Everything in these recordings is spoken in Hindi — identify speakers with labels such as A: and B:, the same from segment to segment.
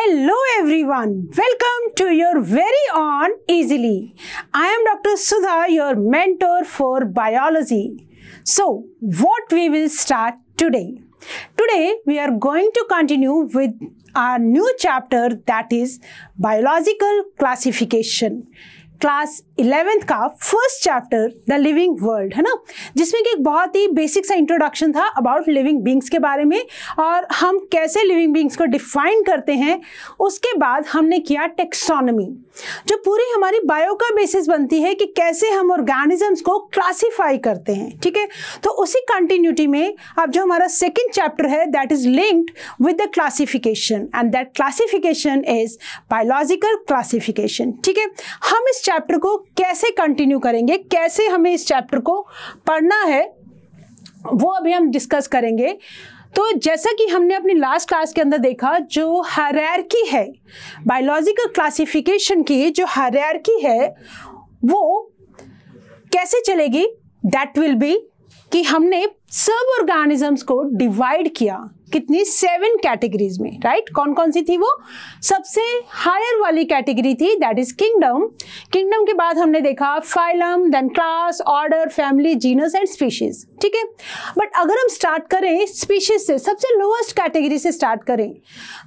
A: Hello everyone, welcome to your very own Easily. I am Dr. Sudha, your mentor for biology. So, what we will start today? Today, we are going to continue with our new chapter that is biological classification. Class eleventh का first chapter the living world है ना जिसमें कि एक बहुत ही बेसिक सा इंट्रोडक्शन था अबाउट लिविंग बींग्स के बारे में और हम कैसे लिविंग बींग्स को डिफाइन करते हैं उसके बाद हमने किया टेक्सोनमी जो पूरी हमारी बायो का बेसिस बनती है कि कैसे हम ऑर्गेनिजम्स को क्लासीफाई करते हैं ठीक है तो उसी कंटिन्यूटी में अब जो हमारा सेकेंड चैप्टर है that is linked with the classification and that classification is biological classification ठीक है हम इस चैप्टर को कैसे कंटिन्यू करेंगे कैसे हमें इस चैप्टर को पढ़ना है वो अभी हम डिस्कस करेंगे तो जैसा कि हमने अपनी लास्ट क्लास के अंदर देखा जो हरैरकी है बायोलॉजिकल क्लासिफिकेशन की जो हरैरकी है वो कैसे चलेगी दैट विल बी कि हमने सब ऑर्गेनिजम्स को डिवाइड किया कितनी सेवन कैटेगरीज में राइट कौन कौन सी थी वो सबसे हायर वाली कैटेगरी थी दैट इज किंगडम किंगडम के बाद हमने देखा phylum then class order family genus and species ठीक है बट अगर हम स्टार्ट करें स्पीशीज से सबसे लोएस्ट कैटेगरी से स्टार्ट करें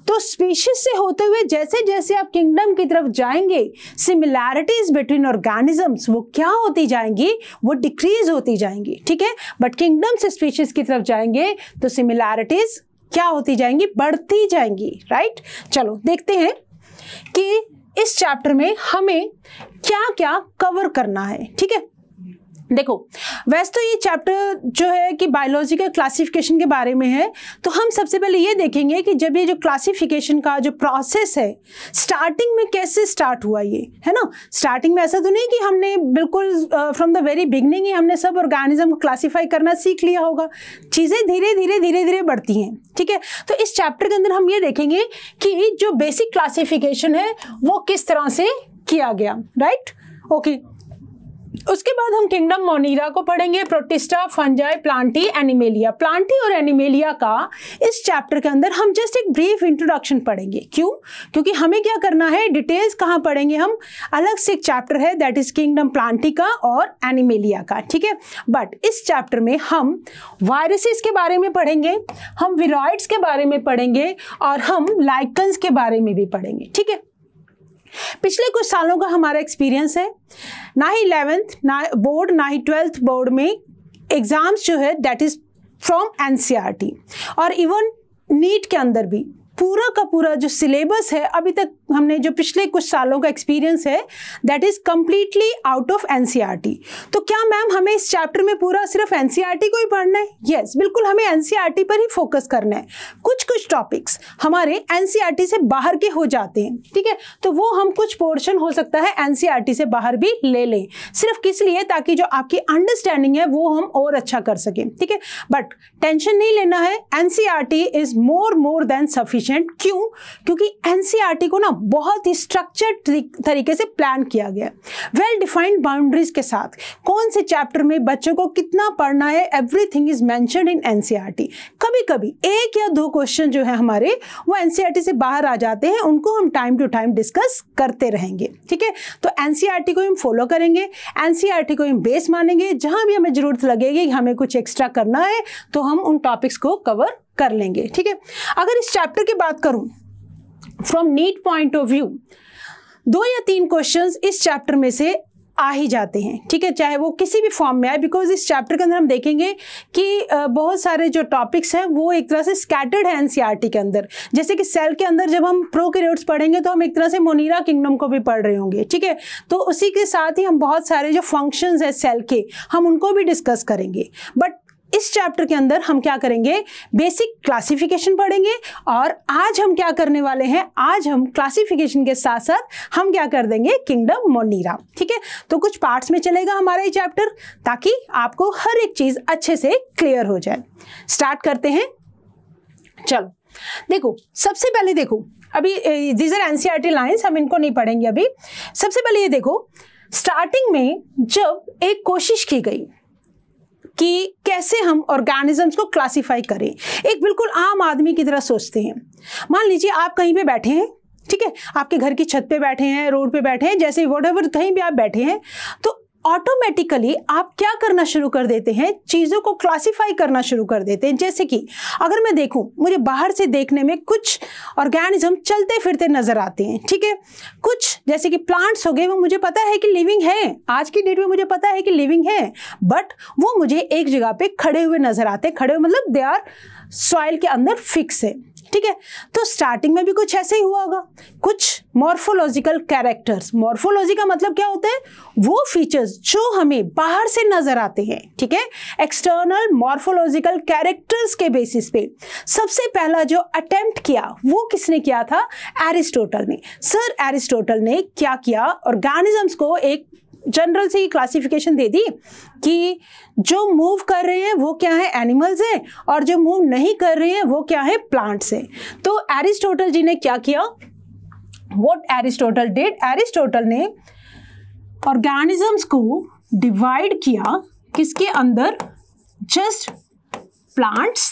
A: तो स्पीशीज से होते हुए जैसे जैसे आप किंगडम की तरफ जाएंगे सिमिलैरिटीज बिटवीन ऑर्गेनिजम्स वो क्या होती जाएंगी वो डिक्रीज होती जाएंगी ठीक है बट किंगडम से स्पीशीज की तरफ जाएंगे तो सिमिलैरिटीज क्या होती जाएंगी बढ़ती जाएंगी राइट चलो देखते हैं कि इस चैप्टर में हमें क्या क्या कवर करना है ठीक है देखो वैसे तो ये चैप्टर जो है कि बायोलॉजी के क्लासिफिकेशन के बारे में है तो हम सबसे पहले ये देखेंगे कि जब ये जो क्लासिफिकेशन का जो प्रोसेस है स्टार्टिंग में कैसे स्टार्ट हुआ ये है ना स्टार्टिंग में ऐसा तो नहीं कि हमने बिल्कुल फ्रॉम द वेरी बिगनिंग ही हमने सब ऑर्गेनिज्म को क्लासीफाई करना सीख लिया होगा चीज़ें धीरे धीरे धीरे धीरे बढ़ती हैं ठीक है तो इस चैप्टर के अंदर हम ये देखेंगे कि जो बेसिक क्लासीफिकेशन है वो किस तरह से किया गया राइट ओके okay. उसके बाद हम किंगडम मोनीरा को पढ़ेंगे protista fungi plantae animalia plantae और एनिमेलिया का इस चैप्टर के अंदर हम जस्ट एक ब्रीफ इंट्रोडक्शन पढ़ेंगे क्यों क्योंकि हमें क्या करना है डिटेल्स कहाँ पढ़ेंगे हम अलग से एक चैप्टर है दैट इज किंगडम प्लांटी का और एनिमेलिया का ठीक है बट इस चैप्टर में हम वायरसेस के बारे में पढ़ेंगे हम विराइड्स के बारे में पढ़ेंगे और हम लाइकन्स के बारे में भी पढ़ेंगे ठीक है पिछले कुछ सालों का हमारा एक्सपीरियंस है ना ही इलेवेंथ ना बोर्ड ना ही ट्वेल्थ बोर्ड में एग्ज़ाम्स जो है दैट इज़ फ्रॉम एन और इवन नीट के अंदर भी पूरा का पूरा जो सिलेबस है अभी तक हमने जो पिछले कुछ सालों का एक्सपीरियंस है that is completely out of N तो क्या मैम हमें इस चैप्टर में पूरा सिर्फ एन e को ही पढ़ना है यस yes, बिल्कुल हमें एन e पर ही फोकस करना है कुछ कुछ टॉपिक्स हमारे एन e से बाहर के हो जाते हैं ठीक है तो वो हम कुछ पोर्शन हो सकता है एन से बाहर भी ले लें सिर्फ किस लिए ताकि जो आपकी अंडरस्टैंडिंग है वो हम और अच्छा कर सकें ठीक है बट टेंशन नहीं लेना है N is more more than sufficient क्यों क्योंकि एन को ना बहुत ही स्ट्रक्चर तरीके से प्लान किया गया वेल डिफाइंड बाउंड्रीज के साथ कौन से चैप्टर में बच्चों को कितना पढ़ना है everything is mention in N कभी कभी एक या दो क्वेश्चन जो है हमारे वो एन e से बाहर आ जाते हैं उनको हम टाइम टू टाइम डिस्कस करते रहेंगे ठीक है तो एन e को हम फॉलो करेंगे एन e को हम बेस मानेंगे जहाँ भी हमें ज़रूरत लगेगी कि हमें कुछ एक्स्ट्रा करना है तो हम उन टॉपिक्स को कवर कर लेंगे ठीक है अगर इस चैप्टर की बात करूँ from NEET point of view दो या तीन क्वेश्चंस इस चैप्टर में से आ ही जाते हैं ठीक है चाहे वो किसी भी फॉर्म में आए बिकॉज इस चैप्टर के अंदर हम देखेंगे कि बहुत सारे जो टॉपिक्स हैं वो एक तरह से स्कैटर्ड हैं एनसीईआरटी के अंदर जैसे कि सेल के अंदर जब हम प्रो पीरियड्स पढ़ेंगे तो हम एक तरह से मोनीरा किंगडम को भी पढ़ रहे होंगे ठीक है तो उसी के साथ ही हम बहुत सारे जो फंक्शंस हैं सेल के हम उनको भी डिस्कस करेंगे बट इस चैप्टर के अंदर हम क्या करेंगे बेसिक क्लासिफिकेशन पढ़ेंगे और आज हम क्या करने वाले हैं आज हम क्लासिफिकेशन के साथ साथ हम क्या कर देंगे किंगडम मोनीरा ठीक है तो कुछ पार्ट्स में चलेगा हमारा ये चैप्टर ताकि आपको हर एक चीज़ अच्छे से क्लियर हो जाए स्टार्ट करते हैं चलो देखो सबसे पहले देखो अभी दीज आर एनसीईआरटी लाइंस हम इनको नहीं पढ़ेंगे अभी सबसे पहले ये देखो स्टार्टिंग में जब एक कोशिश की गई कि कैसे हम ऑर्गेनिजम्स को क्लासिफाई करें एक बिल्कुल आम आदमी की तरह सोचते हैं मान लीजिए आप कहीं पे बैठे हैं ठीक है आपके घर की छत पे बैठे हैं रोड पे बैठे हैं जैसे वॉट एवर कहीं भी आप बैठे हैं तो ऑटोमेटिकली आप क्या करना शुरू कर देते हैं चीज़ों को क्लासिफाई करना शुरू कर देते हैं जैसे कि अगर मैं देखूं मुझे बाहर से देखने में कुछ ऑर्गेनिज्म चलते फिरते नज़र आते हैं ठीक है कुछ जैसे कि प्लांट्स हो गए वो मुझे पता है कि लिविंग है आज की डेट में मुझे पता है कि लिविंग है बट वो मुझे एक जगह पर खड़े हुए नज़र आते हैं खड़े हुए मतलब दे आर सॉइल के अंदर फिक्स है ठीक है तो स्टार्टिंग में भी कुछ ऐसे ही हुआ होगा कुछ मॉर्फोलॉजिकल कैरेक्टर्स मॉर्फोलॉजी का मतलब क्या होता है वो फीचर्स जो हमें बाहर से नजर आते हैं ठीक है एक्सटर्नल मॉर्फोलॉजिकल कैरेक्टर्स के बेसिस पे सबसे पहला जो अटेम्प्ट किया वो किसने किया था एरिस्टोटल ने सर एरिस्टोटल ने क्या किया ऑर्गेनिजम्स को एक जनरल सी क्लासिफिकेशन दे दी कि जो मूव कर रहे हैं वो क्या है एनिमल्स हैं और जो मूव नहीं कर रहे हैं वो क्या है प्लांट्स हैं तो एरिस्टोटल जी ने क्या किया वॉट एरिस्टोटल डेड एरिस्टोटल ने ऑर्गेनिजम्स को डिवाइड किया किसके अंदर जस्ट प्लांट्स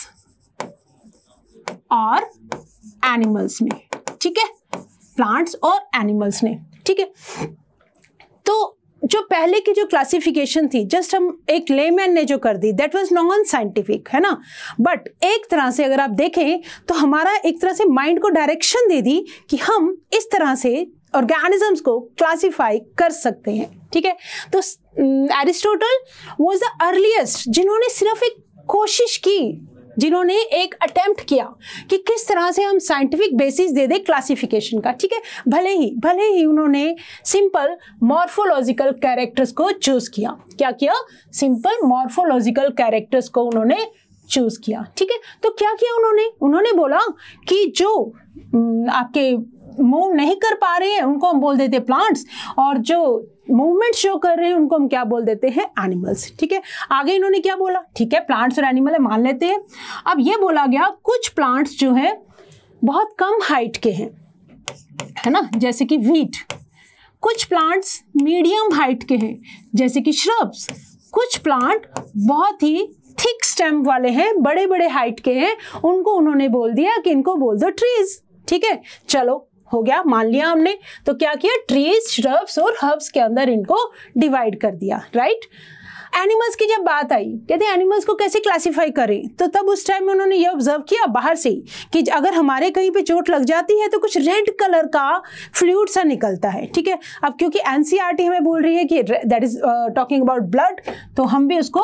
A: और एनिमल्स में ठीक है प्लांट्स और एनिमल्स ने ठीक है तो जो पहले की जो क्लासिफिकेशन थी जस्ट हम एक लेमैन ने जो कर दी दैट वाज नॉन साइंटिफिक है ना बट एक तरह से अगर आप देखें तो हमारा एक तरह से माइंड को डायरेक्शन दे दी कि हम इस तरह से ऑर्गेनिजम्स को क्लासिफाई कर सकते हैं ठीक है तो एरिस्टोटल वाज द अर्लीस्ट जिन्होंने सिर्फ एक कोशिश की जिन्होंने एक अटेम्प्ट किया कि किस तरह से हम साइंटिफिक बेसिस दे दें क्लासिफिकेशन का ठीक है भले ही भले ही उन्होंने सिंपल मॉर्फोलॉजिकल कैरेक्टर्स को चूज़ किया क्या किया सिंपल मॉर्फोलॉजिकल कैरेक्टर्स को उन्होंने चूज किया ठीक है तो क्या किया उन्होंने उन्होंने बोला कि जो आपके मूव नहीं कर पा रहे हैं उनको हम बोल देते प्लांट्स और जो मूवमेंट शो कर रहे हैं उनको हम क्या बोल देते हैं एनिमल्स ठीक है आगे इन्होंने क्या बोला ठीक है प्लांट्स और एनिमल है मान लेते हैं अब ये बोला गया कुछ प्लांट्स जो है बहुत कम हाइट के हैं है ना जैसे कि वीट कुछ प्लांट्स मीडियम हाइट के हैं जैसे कि श्रब्स कुछ प्लांट बहुत ही थिक स्टेम वाले हैं बड़े बड़े हाइट के हैं उनको उन्होंने बोल दिया कि इनको बोल दो ट्रीज ठीक है चलो हो गया मान लिया हमने तो क्या किया ट्रीज श्रब्स और हर्ब्स के अंदर इनको डिवाइड कर दिया राइट एनिमल्स की जब बात आई कहते हैं एनिमल्स को कैसे क्लासिफाई करें तो तब उस टाइम में उन्होंने ये ऑब्जर्व किया बाहर से ही कि अगर हमारे कहीं पे चोट लग जाती है तो कुछ रेड कलर का फ्लूड सा निकलता है ठीक है अब क्योंकि एनसीईआरटी e हमें बोल रही है कि that is talking about blood तो हम भी उसको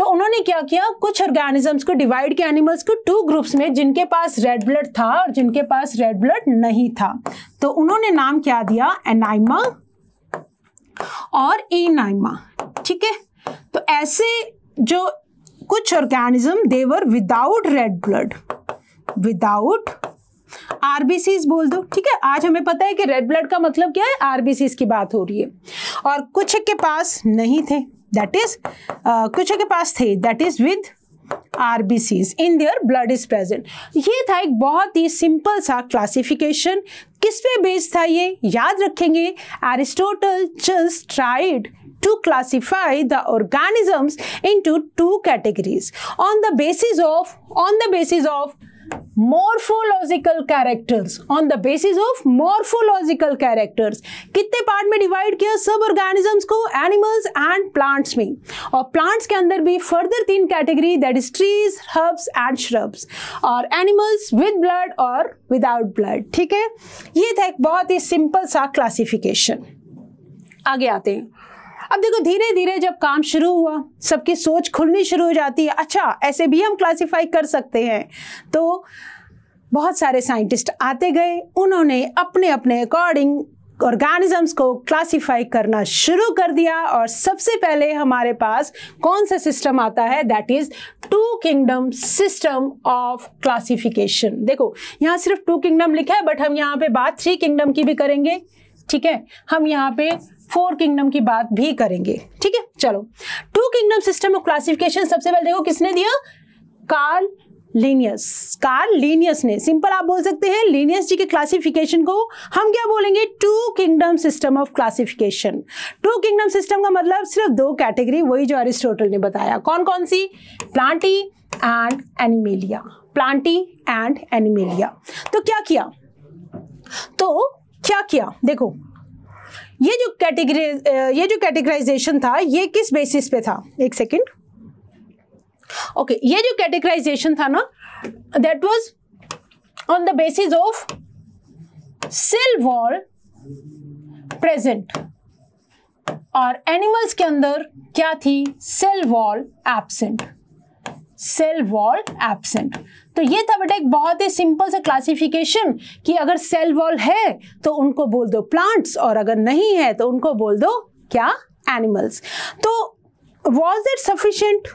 A: तो उन्होंने क्या किया कुछ ऑर्गेनिजम्स को डिवाइड किया एनिमल्स को टू ग्रुप्स में जिनके पास रेड ब्लड था और जिनके पास रेड ब्लड नहीं था तो उन्होंने नाम क्या दिया एनाइमा और एनाइमा ठीक है तो ऐसे जो कुछ organism they were without red blood without RBC बोल दो ठीक है आज हमें पता है कि रेड ब्लड का मतलब क्या है आरबीसी की बात हो रही है और कुछ के पास नहीं थे दैट इज कुछ के पास थे that is with RBCs in their blood is present ये था एक बहुत ही सिंपल सा क्लासिफिकेशन किस पे बेस्ड था ये याद रखेंगे Aristotle just tried to classify the organisms into two categories on the basis of on the basis of morphological characters on the basis of morphological characters कितने पार्ट में डिवाइड किया सब ऑर्गेनिजम्स को एनिमल्स एंड प्लांट्स में और प्लांट्स के अंदर भी फर्दर तीन category that is trees herbs and shrubs और एनिमल्स विद ब्लड और विदाउट ब्लड ठीक है ये था एक बहुत ही सिंपल सा क्लासिफिकेशन आगे आते हैं अब देखो धीरे धीरे जब काम शुरू हुआ सबकी सोच खुलनी शुरू हो जाती है अच्छा ऐसे भी हम क्लासीफाई कर सकते हैं तो बहुत सारे साइंटिस्ट आते गए उन्होंने अपने अपने अकॉर्डिंग ऑर्गेनिजम्स को क्लासिफाई करना शुरू कर दिया और सबसे पहले हमारे पास कौन सा सिस्टम आता है that is two kingdom system of classification देखो यहाँ सिर्फ टू किंगडम लिखा है बट हम यहाँ पे बात थ्री किंगडम की भी करेंगे ठीक है हम यहाँ पे फोर किंगडम की बात भी करेंगे ठीक है चलो two kingdom system of classification सबसे पहले देखो किसने दिया कार्ल लीनियस कार्ल लीनियस ने सिंपल आप बोल सकते हैं लीनियस जी के क्लासिफिकेशन को हम क्या बोलेंगे two kingdom system of classification two kingdom system का मतलब सिर्फ दो कैटेगरी वही जो अरिस्टोटल ने बताया कौन कौन सी plantae and animalia plantae and animalia तो क्या किया तो क्या किया देखो ये जो कैटेगरी ये जो कैटेगराइजेशन था ये किस बेसिस पे था एक सेकेंड ओके okay, ये जो कैटेगराइजेशन था ना that was on the basis of cell wall present और एनिमल्स के अंदर क्या थी cell wall absent cell wall absent तो ये था बेटा एक बहुत ही सिंपल सा क्लासिफिकेशन कि अगर सेल वॉल है तो उनको बोल दो प्लांट्स और अगर नहीं है तो उनको बोल दो क्या एनिमल्स तो was it sufficient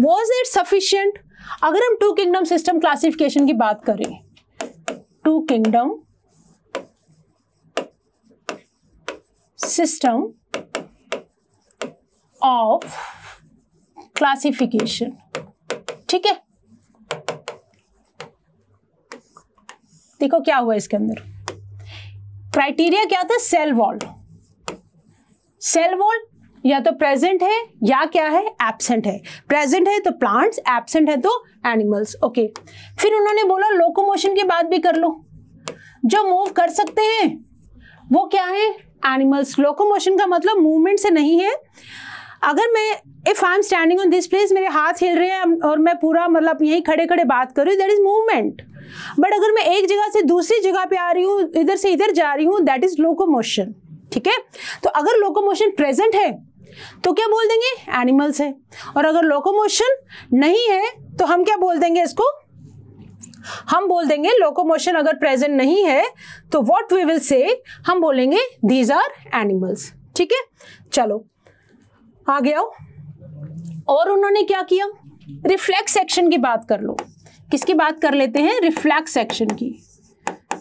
A: was it sufficient अगर हम टू किंगडम सिस्टम क्लासिफिकेशन की बात करें two kingdom system of classification ठीक है देखो क्या हुआ इसके अंदर क्राइटेरिया क्या था सेल वॉल सेल वॉल या तो प्रेजेंट है या क्या है एब्सेंट है प्रेजेंट है तो प्लांट्स एब्सेंट है तो एनिमल्स ओके फिर उन्होंने बोला लोकोमोशन की बात भी कर लो जो मूव कर सकते हैं वो क्या है एनिमल्स लोकोमोशन का मतलब मूवमेंट से नहीं है अगर मैं if I am standing on this place मेरे हाथ हिल रहे हैं और मैं पूरा मतलब यहीं खड़े खड़े बात कर रही हूँ दैट इज़ मूवमेंट बट अगर मैं एक जगह से दूसरी जगह पे आ रही हूँ इधर से इधर जा रही हूँ दैट इज़ लोकोमोशन ठीक है तो अगर लोकोमोशन प्रेजेंट है तो क्या बोल देंगे एनिमल्स है और अगर लोकोमोशन नहीं है तो हम क्या बोल देंगे इसको हम बोल देंगे लोकोमोशन अगर प्रेजेंट नहीं है तो वॉट वी विल से हम बोलेंगे दीज आर एनिमल्स ठीक है चलो गया हो और उन्होंने क्या किया रिफ्लेक्स एक्शन की बात कर लो किसकी बात कर लेते हैं रिफ्लेक्स एक्शन की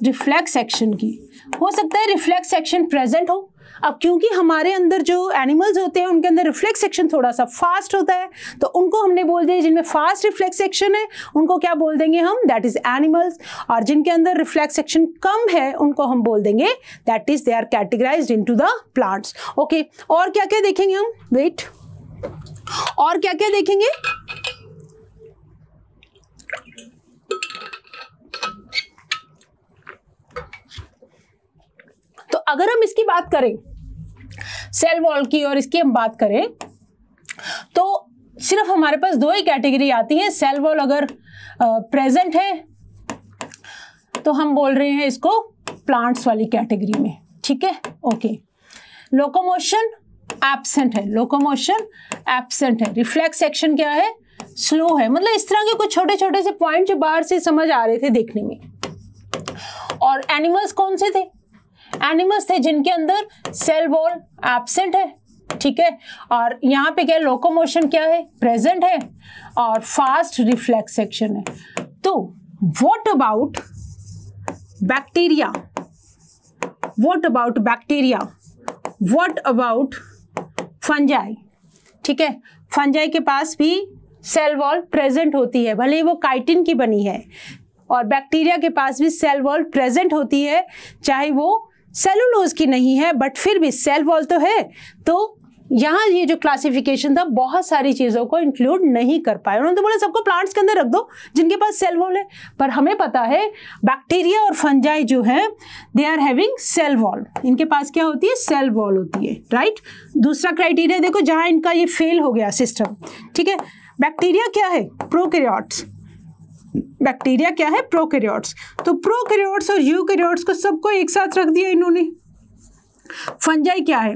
A: रिफ्लेक्स एक्शन की हो सकता है रिफ्लेक्स एक्शन प्रेजेंट हो अब क्योंकि हमारे अंदर जो एनिमल्स होते हैं उनके अंदर रिफ्लेक्स एक्शन थोड़ा सा फास्ट होता है तो उनको हमने बोल दिया जिनमें फास्ट रिफ्लेक्स एक्शन है उनको क्या बोल देंगे हम दैट इज़ एनिमल्स और जिनके अंदर रिफ्लेक्स एक्शन कम है उनको हम बोल देंगे that is they are categorize in the plants okay और क्या क्या देखेंगे हम वेट और क्या क्या देखेंगे तो अगर हम इसकी बात करें सेल वॉल की और इसकी हम बात करें तो सिर्फ हमारे पास दो ही कैटेगरी आती है सेल वॉल अगर प्रेजेंट है तो हम बोल रहे हैं इसको प्लांट्स वाली कैटेगरी में ठीक है ओके लोकोमोशन एबसेंट है लोकोमोशन एबसेंट है रिफ्लेक्स एक्शन क्या है स्लो है मतलब इस तरह के कुछ छोटे छोटे से पॉइंट जो बाहर से समझ आ रहे थे देखने में और एनिमल्स कौन से थे एनिमल्स थे जिनके अंदर सेल वॉल एबसेंट है ठीक है और यहाँ पे क्या है लोकोमोशन क्या है प्रेजेंट है और फास्ट रिफ्लेक्स सेक्शन है तो what about bacteria what about bacteria what about fungi ठीक है फंजाई के पास भी सेल वॉल प्रेजेंट होती है भले ही वो काइटिन की बनी है और बैक्टीरिया के पास भी सेल वॉल प्रेजेंट होती है चाहे वो सेलुलोज की नहीं है बट फिर भी सेल वॉल तो है तो यहाँ ये जो क्लासिफिकेशन था बहुत सारी चीज़ों को इंक्लूड नहीं कर पाए उन्होंने तो बोला सबको प्लांट्स के अंदर रख दो जिनके पास सेल वॉल है पर हमें पता है बैक्टीरिया और फंजाई जो है they are having cell wall इनके पास क्या होती है सेल वॉल होती है राइट दूसरा क्राइटेरिया देखो जहाँ इनका ये फेल हो गया सिस्टम ठीक है बैक्टीरिया क्या है प्रोक्रियाट्स बैक्टीरिया क्या है प्रोकैरियोट्स तो प्रोकैरियोट्स और यूकैरियोट्स को सबको एक साथ रख दिया इन्होंने फंजाई क्या है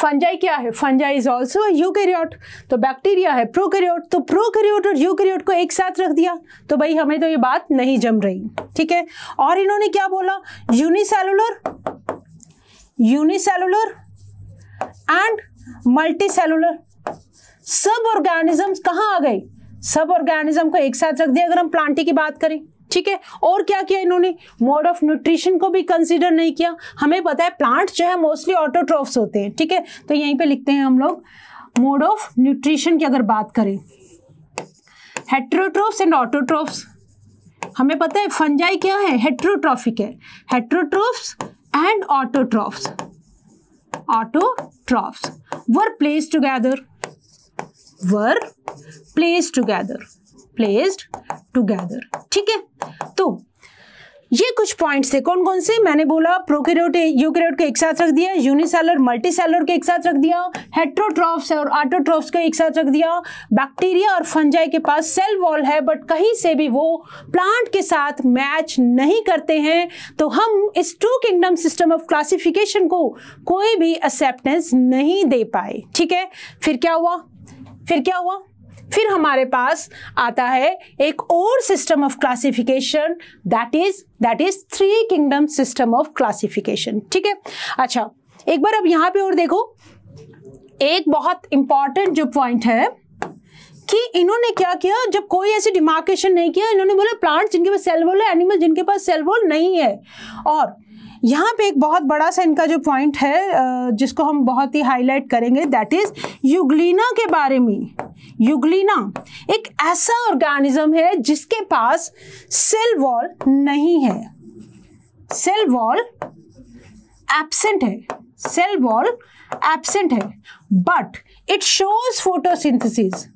A: फंजाई क्या है फंजाई इज ऑल्सो यूकैरियोट तो बैक्टीरिया है प्रोकैरियोट तो प्रोकैरियोट और यूकैरियोट को एक साथ रख दिया तो भाई हमें तो ये बात नहीं जम रही ठीक है और इन्होंने क्या बोला यूनिसेलुलर यूनिसेलुलर एंड मल्टीसेलुलर सब ऑर्गेनिजम्स कहाँ आ गए सब ऑर्गेनिज्म को एक साथ रख दिया अगर हम प्लांटी की बात करें ठीक है और क्या किया इन्होंने मोड ऑफ न्यूट्रिशन को भी कंसिडर नहीं किया हमें पता है प्लांट जो है मोस्टली ऑटोट्रॉफ्स होते हैं ठीक है तो यहीं पे लिखते हैं हम लोग मोड ऑफ न्यूट्रिशन की अगर बात करें हेट्रोट्रोफ्स एंड ऑटोट्रोफ्स हमें पता है फंजाई क्या है हेट्रोट्रॉफिक है heterotrophs and autotrophs autotrophs were place together were place together placed together ठीक है तो ये कुछ पॉइंट्स थे कौन कौन से मैंने बोला प्रोकेरियोट यूकेरियोट को एक साथ रख दिया यूनिसेलर मल्टीसेलर को एक साथ रख दिया हेट्रोट्रॉफ्स और आटोट्रॉफ्स को एक साथ रख दिया बैक्टीरिया और फंजाई के पास सेल वॉल है बट कहीं से भी वो प्लांट के साथ मैच नहीं करते हैं तो हम इस two kingdom system of classification को कोई भी एक्सेप्टेंस नहीं दे पाए ठीक है फिर क्या हुआ फिर क्या हुआ फिर हमारे पास आता है एक और system of classification that is that is three kingdom system of classification ठीक है अच्छा एक बार अब यहां पे और देखो एक बहुत इंपॉर्टेंट जो पॉइंट है कि इन्होंने क्या किया जब कोई ऐसी डिमार्केशन नहीं किया इन्होंने बोला प्लांट जिनके पास सेल वॉल है एनिमल जिनके पास सेल वॉल नहीं है और यहाँ पे एक बहुत बड़ा सा इनका जो पॉइंट है जिसको हम बहुत ही हाईलाइट करेंगे दैट इज़ युगलिना के बारे में युगलिना एक ऐसा ऑर्गेनिज्म है जिसके पास सेल वॉल नहीं है सेल वॉल एबसेंट है सेल वॉल एब्सेंट है but it shows photosynthesis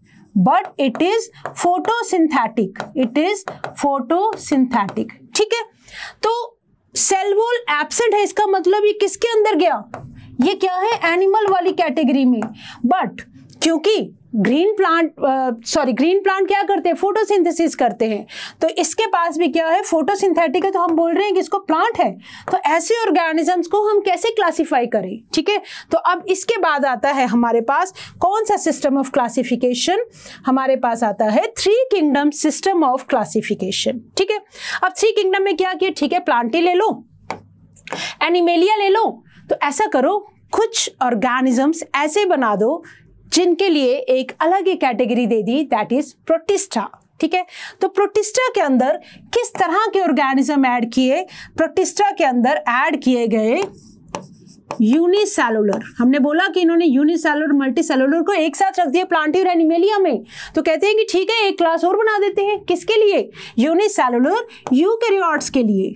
A: but it is photosynthetic it is photosynthetic ठीक है तो सेल वॉल एबसेंट है इसका मतलब ये किसके अंदर गया ये क्या है एनिमल वाली कैटेगरी में बट क्योंकि green plant sorry green plant क्या करते हैं फोटोसिंथेसिस करते हैं तो इसके पास भी क्या है फोटोसिंथेटिक है तो हम बोल रहे हैं कि इसको प्लांट है तो ऐसे ऑर्गेनिजम्स को हम कैसे क्लासिफाई करें ठीक है तो अब इसके बाद आता है हमारे पास कौन सा सिस्टम ऑफ क्लासिफिकेशन हमारे पास आता है three kingdom system of classification ठीक है अब थ्री किंगडम में क्या किया ठीक है प्लांटी ले लो एनिमेलिया ले लो तो ऐसा करो कुछ ऑर्गेनिजम्स ऐसे बना दो जिनके लिए एक अलग ही कैटेगरी दे दी दैट इज प्रोटिस्टा ठीक है तो प्रोटिस्टा के अंदर किस तरह के ऑर्गेनिज्म ऐड किए प्रोटिस्टा के अंदर ऐड किए गए यूनिसेलुलर हमने बोला कि इन्होंने यूनिसेलुलर मल्टीसेलुलर को एक साथ रख दिया प्लांटिव और एनिमेलिया में तो कहते हैं कि ठीक है एक क्लास और बना देते हैं किसके लिए यूनिसेलुलर यूकैरियोट्स के लिए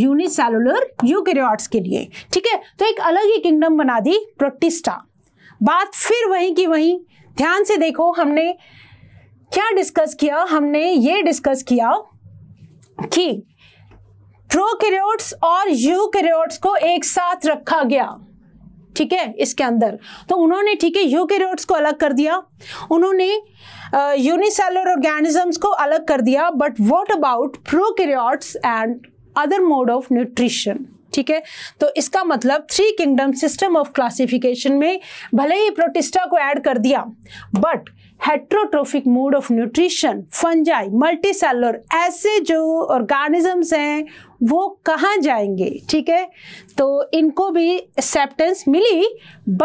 A: यूनिसेलुलर यूकैरियोट्स के लिए ठीक है तो एक अलग ही किंगडम बना दी प्रोटिस्टा बात फिर वहीं की वहीं ध्यान से देखो हमने क्या डिस्कस किया हमने ये डिस्कस किया कि प्रोकैरियोट्स और यूकैरियोट्स को एक साथ रखा गया ठीक है इसके अंदर तो उन्होंने ठीक है यूकैरियोट्स को अलग कर दिया उन्होंने यूनिसेलर ऑर्गेनिजम्स को अलग कर दिया but what about prokaryotes and other mode of nutrition ठीक है तो इसका मतलब three kingdom system of classification में भले ही प्रोटिस्टा को ऐड कर दिया but heterotrophic mode of nutrition fungi multicellular ऐसे जो ऑर्गेनिजम्स हैं वो कहाँ जाएंगे ठीक है तो इनको भी एक्सेप्टेंस मिली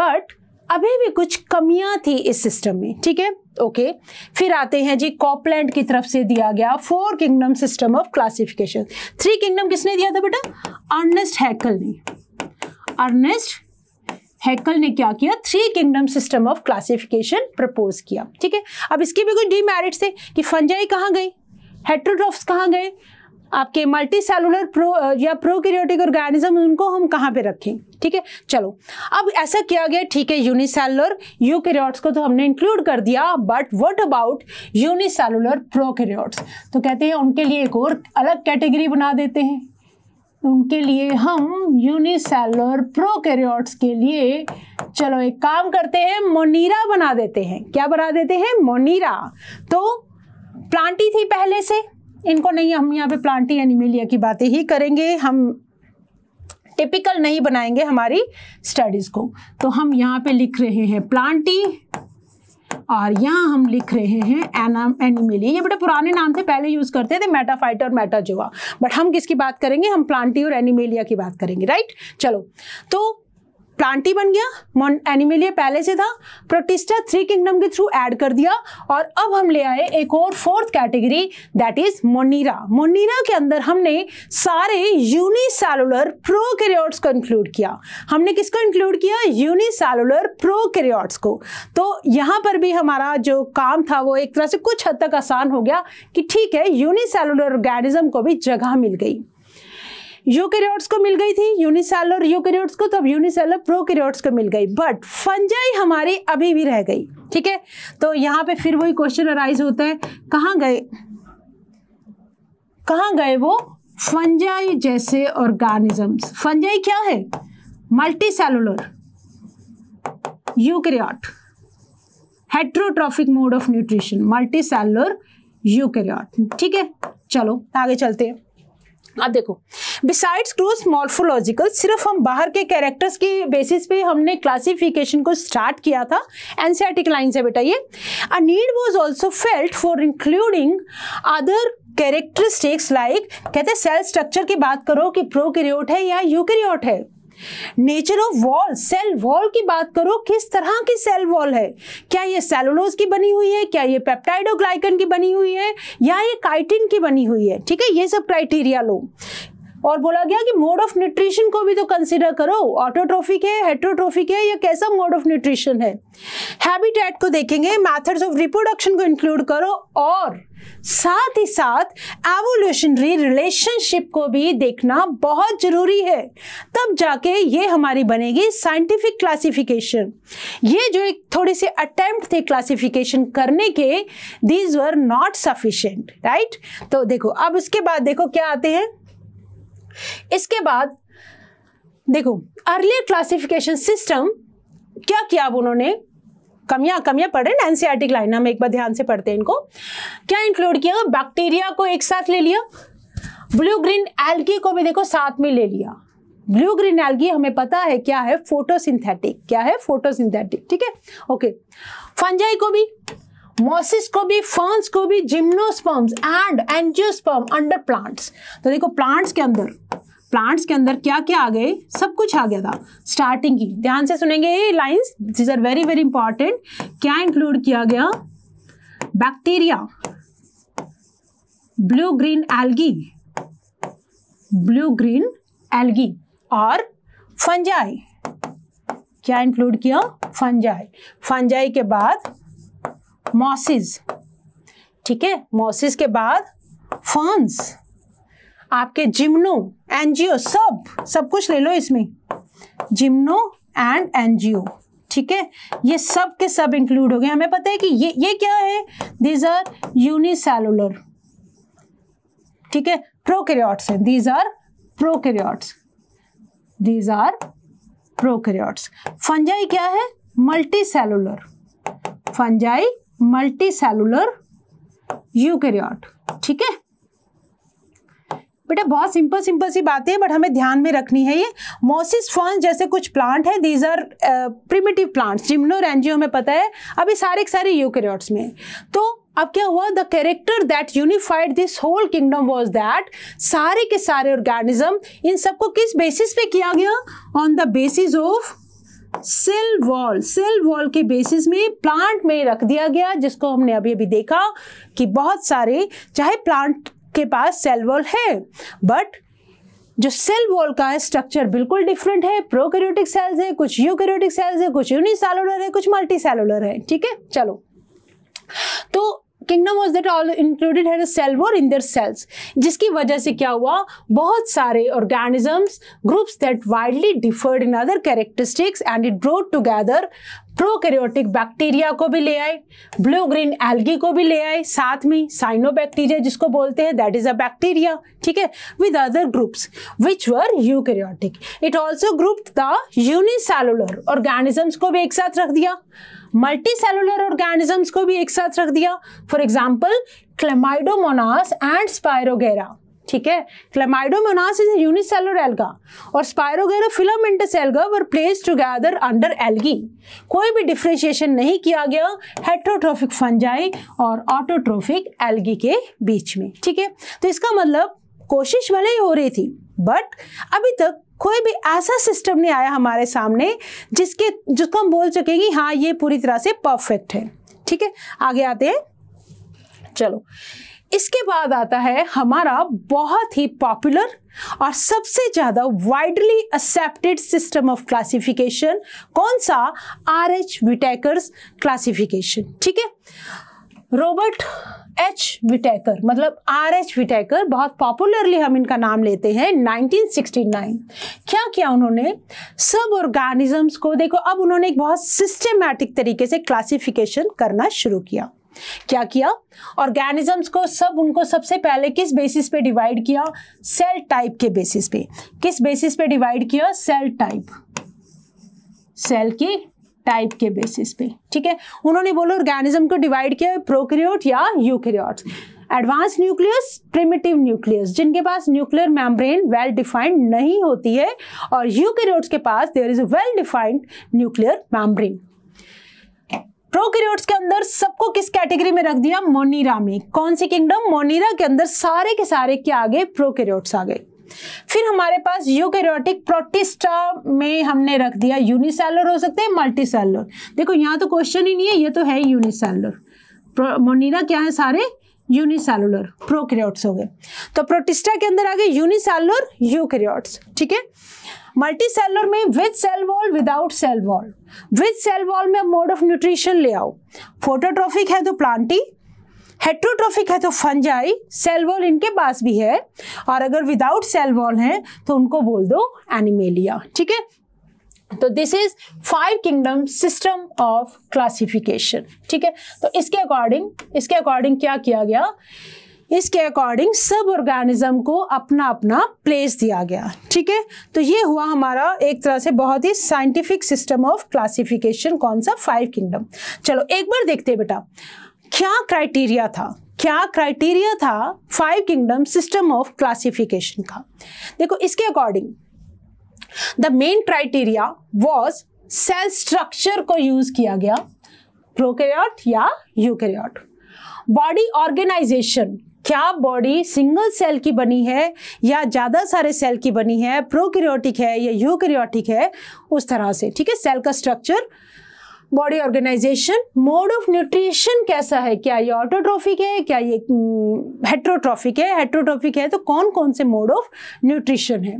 A: बट अभी भी कुछ कमियाँ थी इस सिस्टम में ठीक है ओके फिर आते हैं जी कॉपलैंड की तरफ से दिया गया four kingdom system of classification three kingdom किसने दिया था बेटा अर्नेस्ट हैकल ने अर्नेस्ट हैकल ने क्या किया three kingdom system of classification propose किया ठीक है अब इसके भी कुछ डीमेरिट्स थे कि फंजाई कहाँ गई हेट्रोड्रॉफ्स कहाँ गए आपके मल्टी सेलुलर प्रो या प्रोकैरियोटिक ऑर्गेनिज्म उनको हम कहाँ पे रखें ठीक है चलो अब ऐसा किया गया ठीक है यूनिसेलुलर यूकैरियोट्स को तो हमने इंक्लूड कर दिया but what about unicellular prokaryotes तो कहते हैं उनके लिए एक और अलग कैटेगरी बना देते हैं उनके लिए हम यूनिसेलुलर प्रोकैरियोट्स के लिए चलो एक काम करते हैं मोनीरा बना देते हैं क्या बना देते हैं मोनीरा तो प्लांटी थी पहले से इनको नहीं हम यहाँ पे प्लांटी एनिमेलिया की बातें ही करेंगे हम टिपिकल नहीं बनाएंगे हमारी स्टडीज़ को तो हम यहाँ पे लिख रहे हैं प्लांटी और यहाँ हम लिख रहे हैं एना एनिमेलिया ये बड़े पुराने नाम थे पहले यूज़ करते थे मेटाफाइट और मेटाजोआ बट हम किसकी बात करेंगे हम प्लांटी और एनिमेलिया की बात करेंगे राइट चलो तो प्लांटी बन गया एनिमेलिया पहले से था प्रोटिस्टा थ्री किंगडम के थ्रू ऐड कर दिया और अब हम ले आए एक और fourth category that is monera monera के अंदर हमने सारे यूनिसेलुलर प्रोकैरियोट्स को इंक्लूड किया हमने किसको इंक्लूड किया यूनिसेलुलर प्रोकैरियोट्स को तो यहाँ पर भी हमारा जो काम था वो एक तरह से कुछ हद तक आसान हो गया कि ठीक है यूनिसेलुलर ऑर्गेनिज्म को भी जगह मिल गई यूकेरियोट्स को मिल गई थी यूनिसेलर यूकेरियोट्स को तो अब यूनिसेलर प्रोकेरियोट्स को मिल गई बट फंजाई हमारी अभी भी रह गई ठीक है तो यहाँ पे फिर वही क्वेश्चन अराइज होता है कहाँ गए कहाँ गए वो फंजाई जैसे ऑर्गेनिजम्स फंजाई क्या है multicellular eukaryote heterotrophic mode of nutrition multicellular eukaryote ठीक है चलो आगे चलते हैं अब देखो बिसाइड्स क्रूज मॉर्फोलॉजिकल सिर्फ हम बाहर के कैरेक्टर्स की बेसिस पे हमने क्लासिफिकेशन को स्टार्ट किया था एनसेटिक e लाइन से बेटा ये a need was also felt for including other characteristics like कहते हैं सेल स्ट्रक्चर की बात करो कि प्रोकैरियोट है या यूकैरियोट है nature of wall cell wall की बात करो किस तरह की सेल वॉल है क्या ये सेलोलोज की बनी हुई है क्या ये पेप्टाइडोग्लाइकन ग्लाइकन की बनी हुई है या ये काइटिन की बनी हुई है ठीक है ये सब क्राइटेरिया लो और बोला गया कि मोड ऑफ न्यूट्रिशन को भी तो कंसिडर करो ऑटोट्रोफिक है हेट्रोट्रोफिक है या कैसा मोड ऑफ न्यूट्रिशन है हैबिटेट को देखेंगे मैथड्स ऑफ रिप्रोडक्शन को इंक्लूड करो और साथ ही साथ एवोल्यूशनरी रिलेशनशिप को भी देखना बहुत ज़रूरी है तब जाके ये हमारी बनेगी साइंटिफिक क्लासिफिकेशन ये जो एक थोड़े से अटेम्प्ट थे क्लासिफिकेशन करने के these were not sufficient right तो देखो अब उसके बाद देखो क्या आते हैं इसके बाद देखो अर्लियर क्लासिफिकेशन सिस्टम क्या किया उन्होंने कमियां कमियां पढ़े ना एनसीआरटी लाइन हम एक बार ध्यान से पढ़ते हैं इनको क्या इंक्लूड किया बैक्टीरिया को एक साथ ले लिया ब्लू ग्रीन एल्गी को भी देखो साथ में ले लिया ब्लू ग्रीन एल्गी हमें पता है क्या है फोटोसिंथेटिक क्या है फोटोसिंथेटिक ठीक है ओके फंजाई को भी मॉसिस को भी फर्न्स को भी gymnosperms and angiosperm under plants तो देखो प्लांट्स के अंदर प्लांट्स के अंदर क्या क्या आ गए सब कुछ आ गया था स्टार्टिंग की ध्यान से सुनेंगे ये lines this are very very important क्या इंक्लूड किया गया bacteria blue green algae blue green algae और फंजाई क्या इंक्लूड किया फंजाई फंजाई के बाद मॉसिस ठीक है मॉसिस के बाद फर्न्स आपके जिम्नो एनजीओ सब सब कुछ ले लो इसमें जिम्नो एंड एनजीओ ठीक है ये सब के सब इंक्लूड हो गए हमें पता है कि ये ये क्या है दीज आर यूनिसेलुलर ठीक है प्रोकैरियोट्स हैं these are prokaryotes these are prokaryotes fungi क्या है multicellular fungi multicellular eukaryote ठीक है बेटा बहुत सिंपल सिंपल सी बातें हैं बट हमें ध्यान में रखनी है ये मोसिस फर्न जैसे कुछ प्लांट हैं दीज आर प्रिमिटिव प्लांट्स रेंजियो में पता है अभी सारे के सारे यूकेरियोट्स में तो अब क्या हुआ the character that unified this whole kingdom was that सारे के सारे ऑर्गेनिज्म इन सबको किस बेसिस पे किया गया on the basis of cell wall cell wall के बेसिस में प्लांट में रख दिया गया जिसको हमने अभी अभी देखा कि बहुत सारे चाहे प्लांट के पास सेल वॉल है बट जो सेल वॉल का है स्ट्रक्चर बिल्कुल डिफरेंट है प्रोकैरियोटिक सेल्स है कुछ यूकैरियोटिक सेल्स है कुछ यूनिसेलुलर है कुछ मल्टीसेलुलर है ठीक है चलो तो kingdom was that all included है वॉर इन दियर सेल्स जिसकी वजह से क्या हुआ बहुत सारे organisms groups that widely differed in other characteristics and it brought together prokaryotic bacteria को भी ले आए ब्लू ग्रीन एल्गी को भी ले आए साथ में साइनोबैक्टीरिया जिसको बोलते हैं दैट इज अ बैक्टीरिया ठीक है with other groups which were eukaryotic it also group the unicellular organisms को भी एक साथ रख दिया मल्टी सेलुलर ऑर्गेनिजम्स को भी एक साथ रख दिया for example Chlamydomonas and Spirogyra ठीक है क्लेमाइडोमोनास इज यूनिसेलर एल्गा और Spirogyra filamentous alga were place together under algae कोई भी डिफ्रेंशिएशन नहीं किया गया हेट्रोट्रोफिक फंजाई और ऑटोट्रोफिक एल्गी के बीच में ठीक है तो इसका मतलब कोशिश भले ही हो रही थी बट अभी तक कोई भी ऐसा सिस्टम नहीं आया हमारे सामने जिसके जिसको हम बोल सकें कि हाँ ये पूरी तरह से परफेक्ट है ठीक है आगे आते हैं चलो इसके बाद आता है हमारा बहुत ही पॉपुलर और सबसे ज़्यादा widely accepted system of classification कौन सा आर एच विटेकर्स क्लासिफिकेशन ठीक है रॉबर्ट एच विटेकर मतलब आर एच विटेकर बहुत पॉपुलरली हम इनका नाम लेते हैं 1969 क्या किया उन्होंने सब ऑर्गेनिजम्स को देखो अब उन्होंने एक बहुत सिस्टमेटिक तरीके से क्लासिफिकेशन करना शुरू किया क्या किया ऑर्गेनिजम्स को सब उनको सबसे पहले किस बेसिस पे डिवाइड किया सेल टाइप के बेसिस पे किस बेसिस पे डिवाइड किया सेल टाइप सेल की टाइप के बेसिस पे ठीक है उन्होंने बोलो ऑर्गेनिज्म को डिवाइड किया प्रोक्रियोट या eukaryote advance nucleus primitive nucleus जिनके पास न्यूक्लियर मेम्ब्रेन वेल डिफाइंड नहीं होती है और यूक्रियोट्स के पास there is well defined nuclear membrane prokaryotes के अंदर सबको किस कैटेगरी में रख दिया मोनीरा में कौन सी किंगडम मोनीरा के अंदर सारे के सारे के आगे प्रोकैरियोट्स आ गए फिर हमारे पास यूकैरियोटिक प्रोटिस्टा में हमने रख दिया यूनिसेलर हो सकते हैं मल्टीसेलर देखो यहाँ तो क्वेश्चन ही नहीं है ये तो है यूनिसेलर मोनिरा क्या है सारे यूनिसेलुलर प्रोक्रियोट्स हो गए तो प्रोटिस्टा के अंदर आ गए यूनिसेलुलर यूक्रियोट्स ठीक है मल्टी सेलर में with cell wall without cell wall with cell wall में मोड ऑफ न्यूट्रिशन ले आओ फोटोट्रॉफिक है तो प्लांटी हेट्रोट्रॉफिक है तो फंजाई सेल वॉल इनके पास भी है और अगर विदाउट सेल वॉल है तो उनको बोल दो एनिमेलिया ठीक है तो this is five kingdom system of classification ठीक है तो इसके अकॉर्डिंग इसके अकॉर्डिंग क्या किया गया इसके अकॉर्डिंग सब ऑर्गेनिज्म को अपना अपना प्लेस दिया गया ठीक है तो ये हुआ हमारा एक तरह से बहुत ही साइंटिफिक सिस्टम ऑफ क्लासिफिकेशन कौन सा फाइव किंगडम चलो एक बार देखते हैं बेटा क्या क्राइटेरिया था क्या क्राइटेरिया था five kingdom system of classification का देखो इसके according the main criteria was cell structure को यूज किया गया प्रोकैरियोट या यूकैरियोट बॉडी ऑर्गेनाइजेशन क्या बॉडी सिंगल सेल की बनी है या ज़्यादा सारे सेल की बनी है प्रोकैरियोटिक है या यूकैरियोटिक है उस तरह से ठीक है सेल का structure body organization mode of nutrition कैसा है क्या ये ऑटोट्रॉफिक है क्या ये हम्म, हेट्रोट्रॉफिक है हेट्रोट्रॉफिक है तो कौन कौन से मोड ऑफ न्यूट्रिशन है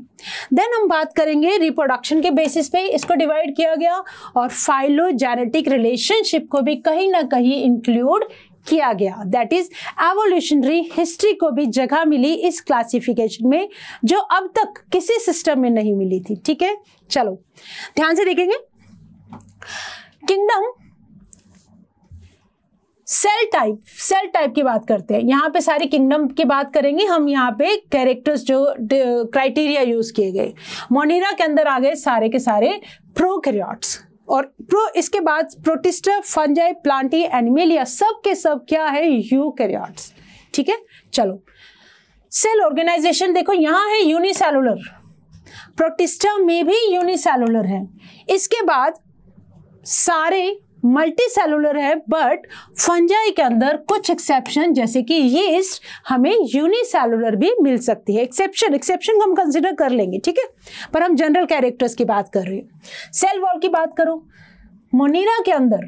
A: देन हम बात करेंगे रिप्रोडक्शन के बेसिस पे इसको डिवाइड किया गया और फाइलोजेनेटिक रिलेशनशिप को भी कहीं ना कहीं इंक्लूड किया गया दैट इज एवोल्यूशनरी हिस्ट्री को भी जगह मिली इस क्लासिफिकेशन में जो अब तक किसी सिस्टम में नहीं मिली थी ठीक है चलो ध्यान से देखेंगे kingdom cell type cell type की बात करते हैं यहाँ पे सारी किंगडम की बात करेंगे हम यहाँ पे कैरेक्टर्स जो क्राइटेरिया यूज किए गए मोनिरा के अंदर आ गए सारे के सारे प्रोकैरियोट्स और प्रो इसके बाद प्रोटिस्टा फंजाई प्लांटी एनिमेलिया सब के सब क्या है यूकैरियोट्स ठीक है चलो सेल ऑर्गेनाइजेशन देखो यहाँ है यूनिसेलुलर प्रोटिस्टा में भी यूनिसेलुलर है इसके बाद सारे मल्टी सेलुलर है बट फंजाई के अंदर कुछ एक्सेप्शन जैसे कि यीस्ट हमें यूनिसेलुलर भी मिल सकती है एक्सेप्शन एक्सेप्शन को हम कंसिडर कर लेंगे ठीक है पर हम जनरल कैरेक्टर्स की बात कर रहे हैं सेल वॉल की बात करो मोनिरा के अंदर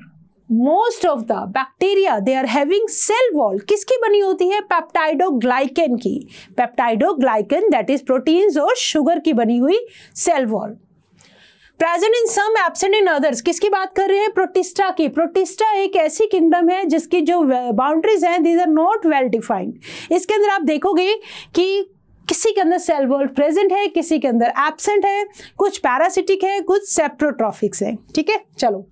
A: most of the bacteria they are having cell wall किसकी बनी होती है पैप्टाइडोग्लाइकन की पैप्टाइडोग्लाइकन दैट इज प्रोटीन्स और शुगर की बनी हुई cell wall present in some absent in others किसकी बात कर रहे हैं प्रोटिस्टा की प्रोटिस्टा एक ऐसी किंगडम है जिसकी जो बाउंड्रीज हैं these are not well defined इसके अंदर आप देखोगे कि किसी के अंदर सेल वॉल प्रेजेंट है किसी के अंदर एबसेंट है कुछ पैरासिटिक है कुछ सेप्टोट्रॉफिक्स है ठीक है चलो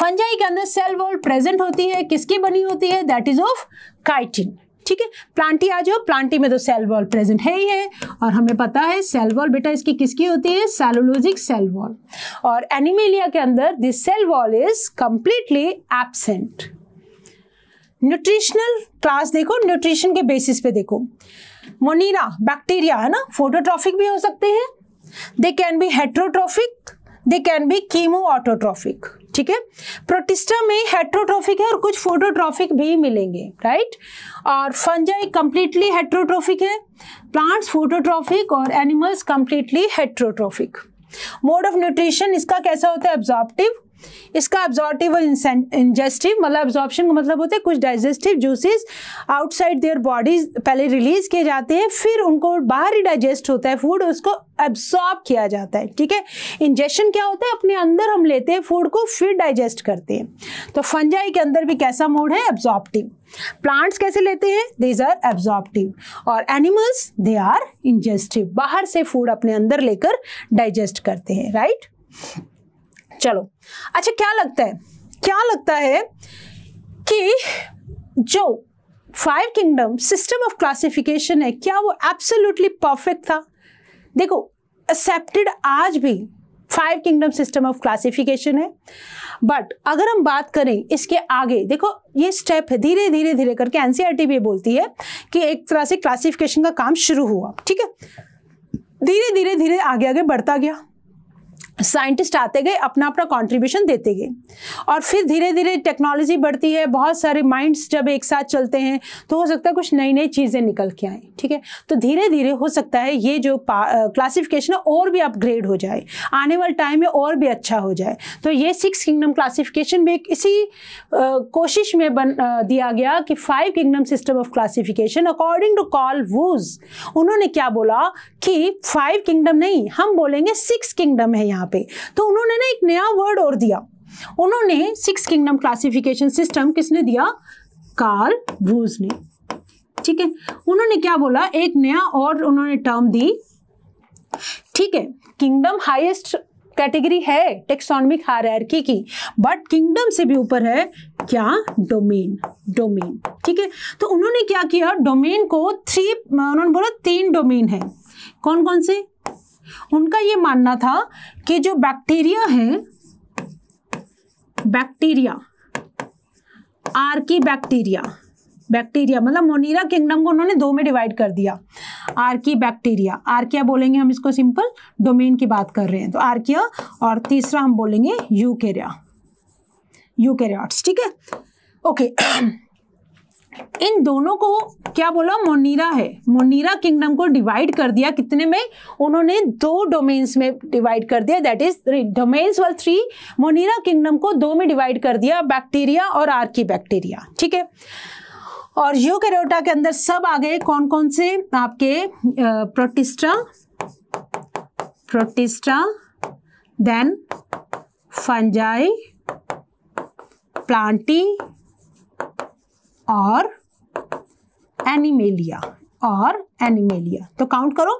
A: फंजाई के अंदर सेल वॉल प्रेजेंट होती है किसकी बनी होती है दैट इज ऑफ काइटिन ठीक है प्लांटी आ जाओ प्लांटी में तो सेल वॉल प्रेजेंट है ही है और हमें पता है सेल वॉल बेटा इसकी किसकी होती है सेलोलोजिक सेल वॉल और एनिमेलिया के अंदर this cell wall is completely absent nutritional class देखो न्यूट्रिशन के बेसिस पे देखो मोनीरा बैक्टीरिया है ना फोटोट्रॉफिक भी हो सकते हैं they can be heterotrophic they can be chemoautotrophic ठीक है प्रोटिस्टा में हेट्रोट्रॉफिक है और कुछ फोटोट्रॉफिक भी मिलेंगे राइट और फंजाई कंप्लीटली हेट्रोट्रॉफिक है प्लांट्स फोटोट्रॉफिक और animals completely heterotrophic mode of nutrition इसका कैसा होता है एब्जॉर्प्टिव इसका ऑब्जॉर्टिव और इंजेस्टिव मतलब ऑब्जॉर्प्शन का मतलब होता है कुछ digestive juices outside their bodies पहले रिलीज किए जाते हैं फिर उनको बाहर ही डाइजेस्ट होता है फूड उसको एब्सॉर्ब किया जाता है ठीक है इंजेशन क्या होता है अपने अंदर हम लेते हैं फूड को फिर डाइजेस्ट करते हैं तो फंजाई के अंदर भी कैसा मोड है एब्जॉर्प्टिव प्लांट्स कैसे लेते हैं दीज आर एब्जॉर्प्टिव और एनिमल्स दे आर इंजेस्टिव बाहर से फूड अपने अंदर लेकर डाइजेस्ट करते हैं राइट right? चलो अच्छा क्या लगता है क्या लगता है कि जो five kingdom system of classification है क्या वो एब्सोल्युटली परफेक्ट था देखो एक्सेप्टेड आज भी five kingdom system of classification है बट अगर हम बात करें इसके आगे देखो ये स्टेप है धीरे धीरे धीरे करके एनसीईआरटी e भी बोलती है कि एक तरह से क्लासिफिकेशन का काम शुरू हुआ ठीक है धीरे धीरे धीरे आगे आगे बढ़ता गया साइंटिस्ट आते गए अपना अपना कंट्रीब्यूशन देते गए और फिर धीरे धीरे टेक्नोलॉजी बढ़ती है बहुत सारे माइंड्स जब एक साथ चलते हैं तो हो सकता है कुछ नई नई चीज़ें निकल के आए ठीक है तो धीरे धीरे हो सकता है ये जो क्लासिफिकेशन है और भी अपग्रेड हो जाए आने वाले टाइम में और भी अच्छा हो जाए तो ये सिक्स किंगडम क्लासीफिकेशन भी एक इसी आ, कोशिश में बन आ, दिया गया कि five kingdom system of classification according to Carl Woese उन्होंने क्या बोला कि फाइव किंगडम नहीं हम बोलेंगे सिक्स किंगडम है यहाँ यहाँ पे तो उन्होंने ना एक नया वर्ड और दिया उन्होंने सिक्स किंगडम क्लासिफिकेशन सिस्टम किसने दिया कार्ल ब्रूज ने ठीक है उन्होंने क्या बोला एक नया और उन्होंने टर्म दी ठीक है किंगडम हाईएस्ट कैटेगरी है टेक्सोनॉमिक हार की बट किंगडम से भी ऊपर है क्या डोमेन डोमेन ठीक है तो उन्होंने क्या किया डोमेन को थ्री उन्होंने बोला तीन डोमेन है कौन कौन से उनका ये मानना था कि जो बैक्टीरिया है बैक्टीरिया की बैक्टीरिया बैक्टीरिया मतलब मोनीरा किंगडम को उन्होंने दो में डिवाइड कर दिया आर्की बैक्टीरिया आर्किया बोलेंगे हम इसको सिंपल डोमेन की बात कर रहे हैं तो आर्किया और तीसरा हम बोलेंगे यूकेरिया यूकेरियाट्स ठीक है ओके इन दोनों को क्या बोला मोनीरा है मोनीरा किंगडम को डिवाइड कर दिया कितने में उन्होंने दो डोमेन्स में डिवाइड कर दिया that is domains were three Monera kingdom को दो में डिवाइड कर दिया बैक्टीरिया और आर्की बैक्टीरिया ठीक है और यूकैरियोटा के अंदर सब आ गए कौन कौन से आपके Protista Protista then fungi Plantae और एनिमेलिया और एनिमेलिया तो काउंट करो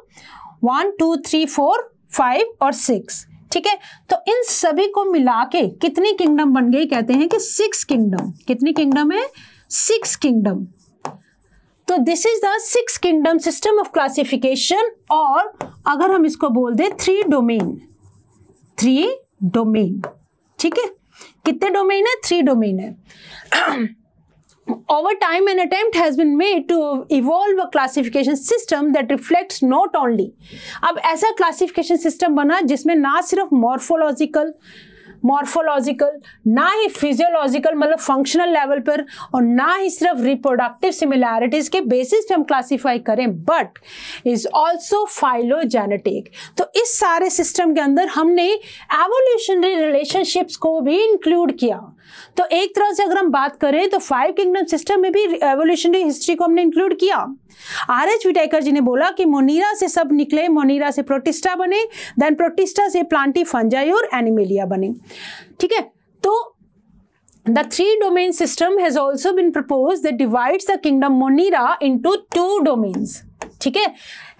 A: one two three four five और सिक्स ठीक है तो इन सभी को मिला के कितनी किंगडम बन गई कहते हैं कि सिक्स किंगडम कितनी किंगडम है सिक्स किंगडम तो this is the six kingdom system of classification और अगर हम इसको बोल दें थ्री डोमेन थ्री डोमेन ठीक है कितने डोमेन है थ्री डोमेन है over time an attempt has been made to evolve a classification system that reflects not only अब ऐसा classification system बना जिसमें ना सिर्फ morphological मॉर्फोलॉजिकल ना ही फिजियोलॉजिकल मतलब फंक्शनल लेवल पर और ना ही सिर्फ रिप्रोडक्टिव सिमिलैरिटीज़ के बेसिस पे हम क्लासिफाई करें बट इज़ ऑल्सो फाइलोजेनेटिक तो इस सारे सिस्टम के अंदर हमने एवोल्यूशनरी रिलेशनशिप्स को भी इंक्लूड किया तो एक तरह से अगर हम बात करें तो फाइव किंगडम सिस्टम में भी रेवोल्यूशनरी हिस्ट्री को हमने इंक्लूड किया आर एच विटेकर जी ने बोला कि मोनीरा से सब निकले मोनीरा से प्रोटिस्टा बने देन प्रोटिस्टा से प्लांटी फंजाई और एनिमेलिया बने ठीक है तो The three domain system has also been proposed that divides the kingdom Monera into two domains. ठीक है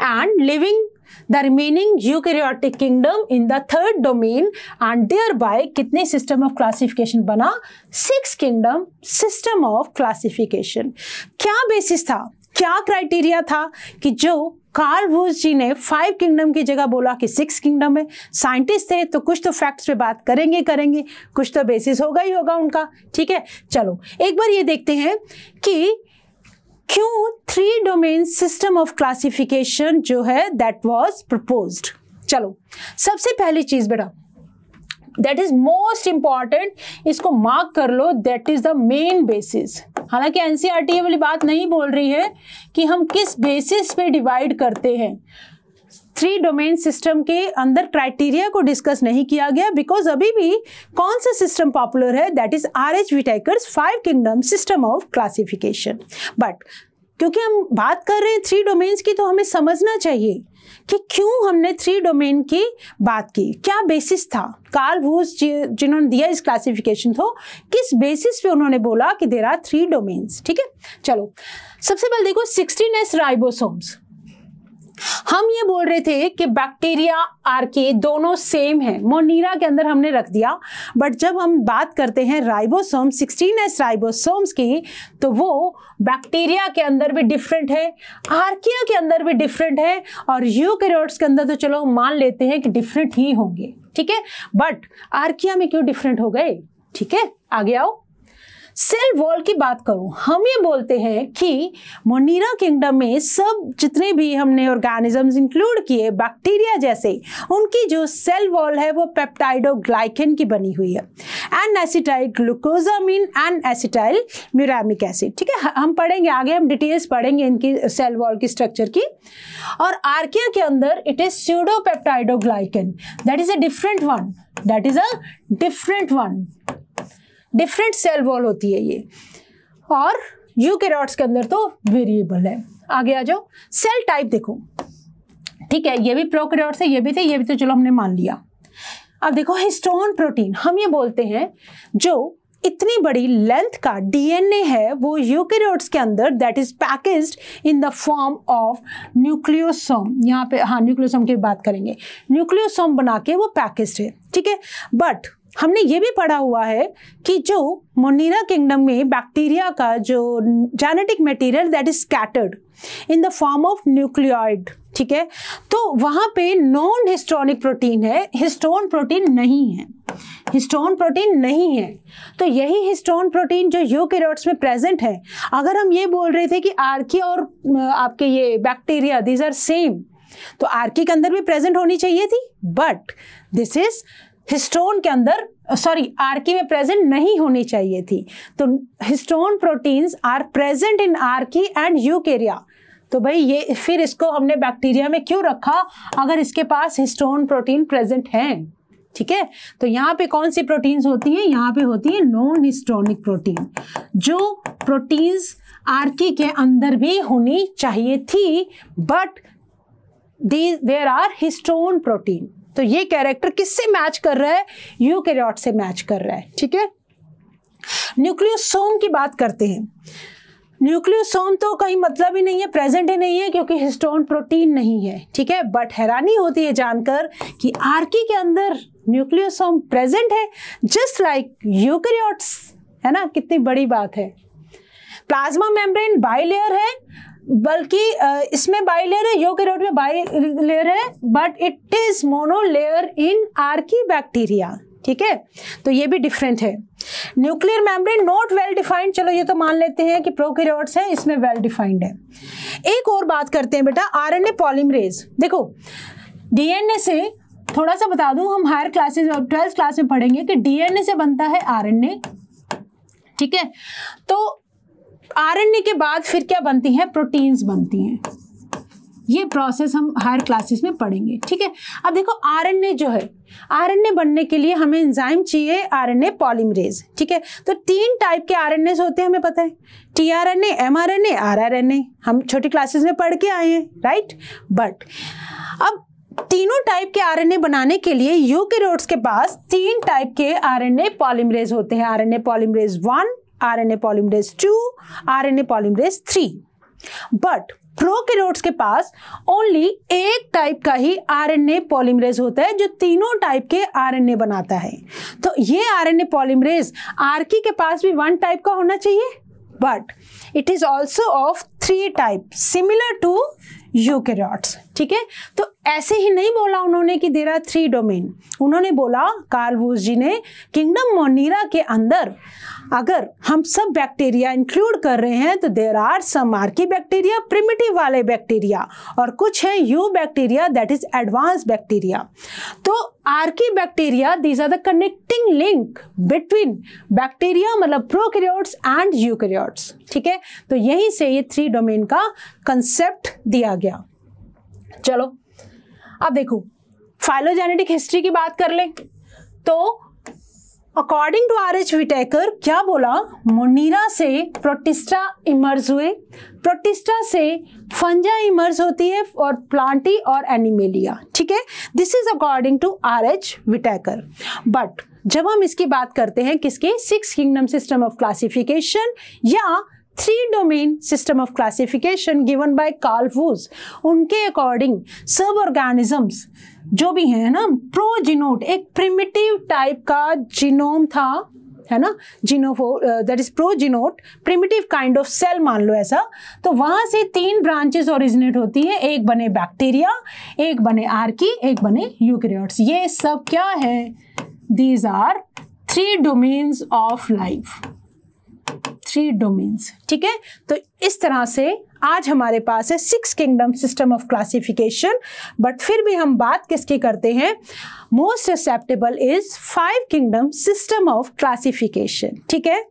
A: and living the remaining eukaryotic kingdom in the third domain and thereby कितने सिस्टम ऑफ क्लासिफिकेशन बना six kingdom system of classification क्या बेसिस था क्या क्राइटेरिया था कि जो कार्ल वूस जी ने फाइव किंगडम की जगह बोला कि सिक्स किंगडम है साइंटिस्ट थे तो कुछ तो फैक्ट्स पे बात करेंगे करेंगे कुछ तो बेसिस होगा ही होगा उनका ठीक है चलो एक बार ये देखते हैं कि क्यों three domain system of classification जो है दैट वाज प्रपोज्ड चलो सबसे पहली चीज बेटा दैट इज मोस्ट इंपॉर्टेंट इसको मार्क कर लो that is the main basis हालांकि एनसीआरटी e वाली बात नहीं बोल रही है कि हम किस बेसिस पे डिवाइड करते हैं थ्री डोमेन सिस्टम के अंदर क्राइटेरिया को डिस्कस नहीं किया गया बिकॉज अभी भी कौन सा सिस्टम पॉपुलर है that is R H Whittaker's five kingdom system of classification but क्योंकि हम बात कर रहे हैं थ्री डोमेन्स की तो हमें समझना चाहिए कि क्यों हमने थ्री डोमेन की बात की क्या बेसिस था कार्ल वूस जिन्होंने दिया इस क्लासिफिकेशन को किस बेसिस पे उन्होंने बोला कि देर आर थ्री डोमेन्स ठीक है चलो सबसे पहले देखो सिक्सटीन एस राइबोसोम्स हम ये बोल रहे थे कि बैक्टीरिया आर के दोनों सेम है मोनीरा के अंदर हमने रख दिया बट जब हम बात करते हैं राइबोसोम 16s राइबोसोम्स की तो वो बैक्टीरिया के अंदर भी डिफरेंट है आर्किया के अंदर भी डिफरेंट है और यूकेरियोट्स के अंदर तो चलो मान लेते हैं कि डिफरेंट ही होंगे ठीक है बट आर्किया में क्यों डिफरेंट हो गए ठीक है आगे आओ सेल वॉल की बात करूं हम ये बोलते हैं कि मोनीरा किंगडम में सब जितने भी हमने ऑर्गेनिजम्स इंक्लूड किए बैक्टीरिया जैसे उनकी जो सेल वॉल है वो पेप्टाइडोग्लाइकन की बनी हुई है and acetyl glucosamine and acetyl muramic acid ठीक है हम पढ़ेंगे आगे हम डिटेल्स पढ़ेंगे इनकी सेल वॉल की स्ट्रक्चर की और आर्किया के अंदर it is pseudopeptidoglycan that is a different one that is a different one different cell wall होती है ये और यू के अंदर तो वेरिएबल है आगे आ जाओ सेल टाइप देखो ठीक है ये भी प्रोकैरियोट्स है ये भी थे ये भी तो चलो हमने मान लिया अब देखो हिस्टोन प्रोटीन हम ये बोलते हैं जो इतनी बड़ी लेंथ का डीएनए है वो यूकेरियोट्स के अंदर that is packaged in the form of nucleosome यहाँ पे हाँ न्यूक्लियोसोम की बात करेंगे न्यूक्लियोसोम बना के वो पैकेज्ड है ठीक है बट हमने ये भी पढ़ा हुआ है कि जो मोनिरा किंगडम में बैक्टीरिया का जो genetic material that is scattered in the form of nucleoid ठीक है तो वहाँ पे नॉन हिस्टोनिक प्रोटीन है हिस्टोन प्रोटीन नहीं है हिस्टोन प्रोटीन नहीं है तो यही हिस्टोन प्रोटीन जो यूकेरियोट्स में प्रेजेंट है अगर हम ये बोल रहे थे कि आर्की और आपके ये बैक्टीरिया दीज आर सेम तो आर्की के अंदर भी प्रेजेंट होनी चाहिए थी बट दिस इज हिस्टोन के अंदर सॉरी आरकी में प्रेजेंट नहीं होनी चाहिए थी तो histone proteins are present in archaea and you तो भाई ये फिर इसको हमने बैक्टीरिया में क्यों रखा अगर इसके पास हिस्टोन प्रोटीन प्रेजेंट हैं ठीक है तो यहाँ पे कौन सी प्रोटीन्स होती हैं यहाँ पे होती है नॉन हिस्टोनिक प्रोटीन जो प्रोटीन्स आरकी के अंदर भी होनी चाहिए थी but the there are histone protein तो ये कैरेक्टर किससे मैच कर रहा है यूकैरियोट से मैच कर रहा है ठीक है न्यूक्लियोसोम की बात करते हैं न्यूक्लियोसोम तो कहीं मतलब ही नहीं है प्रेजेंट ही नहीं है क्योंकि हिस्टोन प्रोटीन नहीं है ठीक है बट हैरानी होती है जानकर कि आरकी के अंदर न्यूक्लियोसोम प्रेजेंट है जस्ट लाइक यूकैरियोट्स है ना कितनी बड़ी बात है प्लाज्मा मेम्ब्रेन बाईलेयर है बल्कि इसमें बाई लेयर है यूकेरियोट में बाई लेयर है but it is monolayer in archaebacteria ठीक है तो ये भी डिफरेंट है nuclear membrane not well defined चलो ये तो मान लेते हैं कि प्रोकैरियोट्स हैं इसमें वेल well डिफाइंड है एक और बात करते हैं बेटा आरएनए पॉलीमरेज देखो डीएनए से थोड़ा सा बता दूं हम हायर क्लासेस और ट्वेल्थ क्लास में पढ़ेंगे कि डीएनए से बनता है आरएनए ठीक है तो आरएनए के बाद फिर क्या बनती हैं प्रोटीन्स बनती हैं ये प्रोसेस हम हायर क्लासेस में पढ़ेंगे ठीक है अब देखो आरएनए जो है आरएनए बनने के लिए हमें एंजाइम चाहिए आरएनए पॉलीमरेज ठीक है तो तीन टाइप के आरएनए होते हैं हमें पता है टीआरएनए एमआरएनए आरआरएनए हम छोटी क्लासेस में पढ़ के आए हैं राइट बट अब तीनों टाइप के आरएनए बनाने के लिए यू के पास तीन टाइप के आरएनए पॉलीमरेज होते हैं RNA polymerase one RNA polymerase two RNA polymerase three but prokaryotes के पास ओनली एक टाइप का ही आरएनए पॉलीमरेज होता है जो तीनों टाइप के आरएनए बनाता है तो ये आरएनए पॉलीमरेज आरकी के पास भी वन टाइप का होना चाहिए but it is also of three type similar to eukaryotes ठीक है तो ऐसे ही नहीं बोला उन्होंने कि देर आर थ्री डोमेन उन्होंने बोला कार्लवूज जी ने किंगडम मोनीरा के अंदर अगर हम सब बैक्टीरिया इंक्लूड कर रहे हैं तो there are some archaebacteria primitive वाले बैक्टीरिया और कुछ है eubacteria that is advance bacteria तो archaebacteria these are the connecting link between bacteria मतलब प्रोक्रियोट्स एंड यूक्रियोट्स ठीक है तो यहीं से ये थ्री डोमेन का कंसेप्ट दिया गया चलो अब देखो फाइलोजेनेटिक हिस्ट्री की बात कर लें तो according to R H Whittaker क्या बोला मुनीरा से प्रोटिस्टा इमर्ज हुए प्रोटिस्टा से फंजा इमर्ज होती है और प्लांटी और एनिमेलिया ठीक है this is according to R H Whittaker but जब हम इसकी बात करते हैं किसके six kingdom system of classification या three domain system of classification given by Carl Fuss. उनके अकॉर्डिंग सब ऑर्गेनिजम्स जो भी हैं ना प्रोजिनोट एक प्रिमिटिव टाइप का जीनोम था है ना जीनोफो that is progenote primitive kind of cell मान लो ऐसा तो वहाँ से तीन ब्रांचेस ओरिजिनेट होती है एक बने बैक्टीरिया एक बने आर्की एक बने यूक्रियोट्स ये सब क्या है these are three domains of life three domains ठीक है तो इस तरह से आज हमारे पास है six kingdom system of classification but फिर भी हम बात किसकी करते हैं most acceptable is five kingdom system of classification ठीक है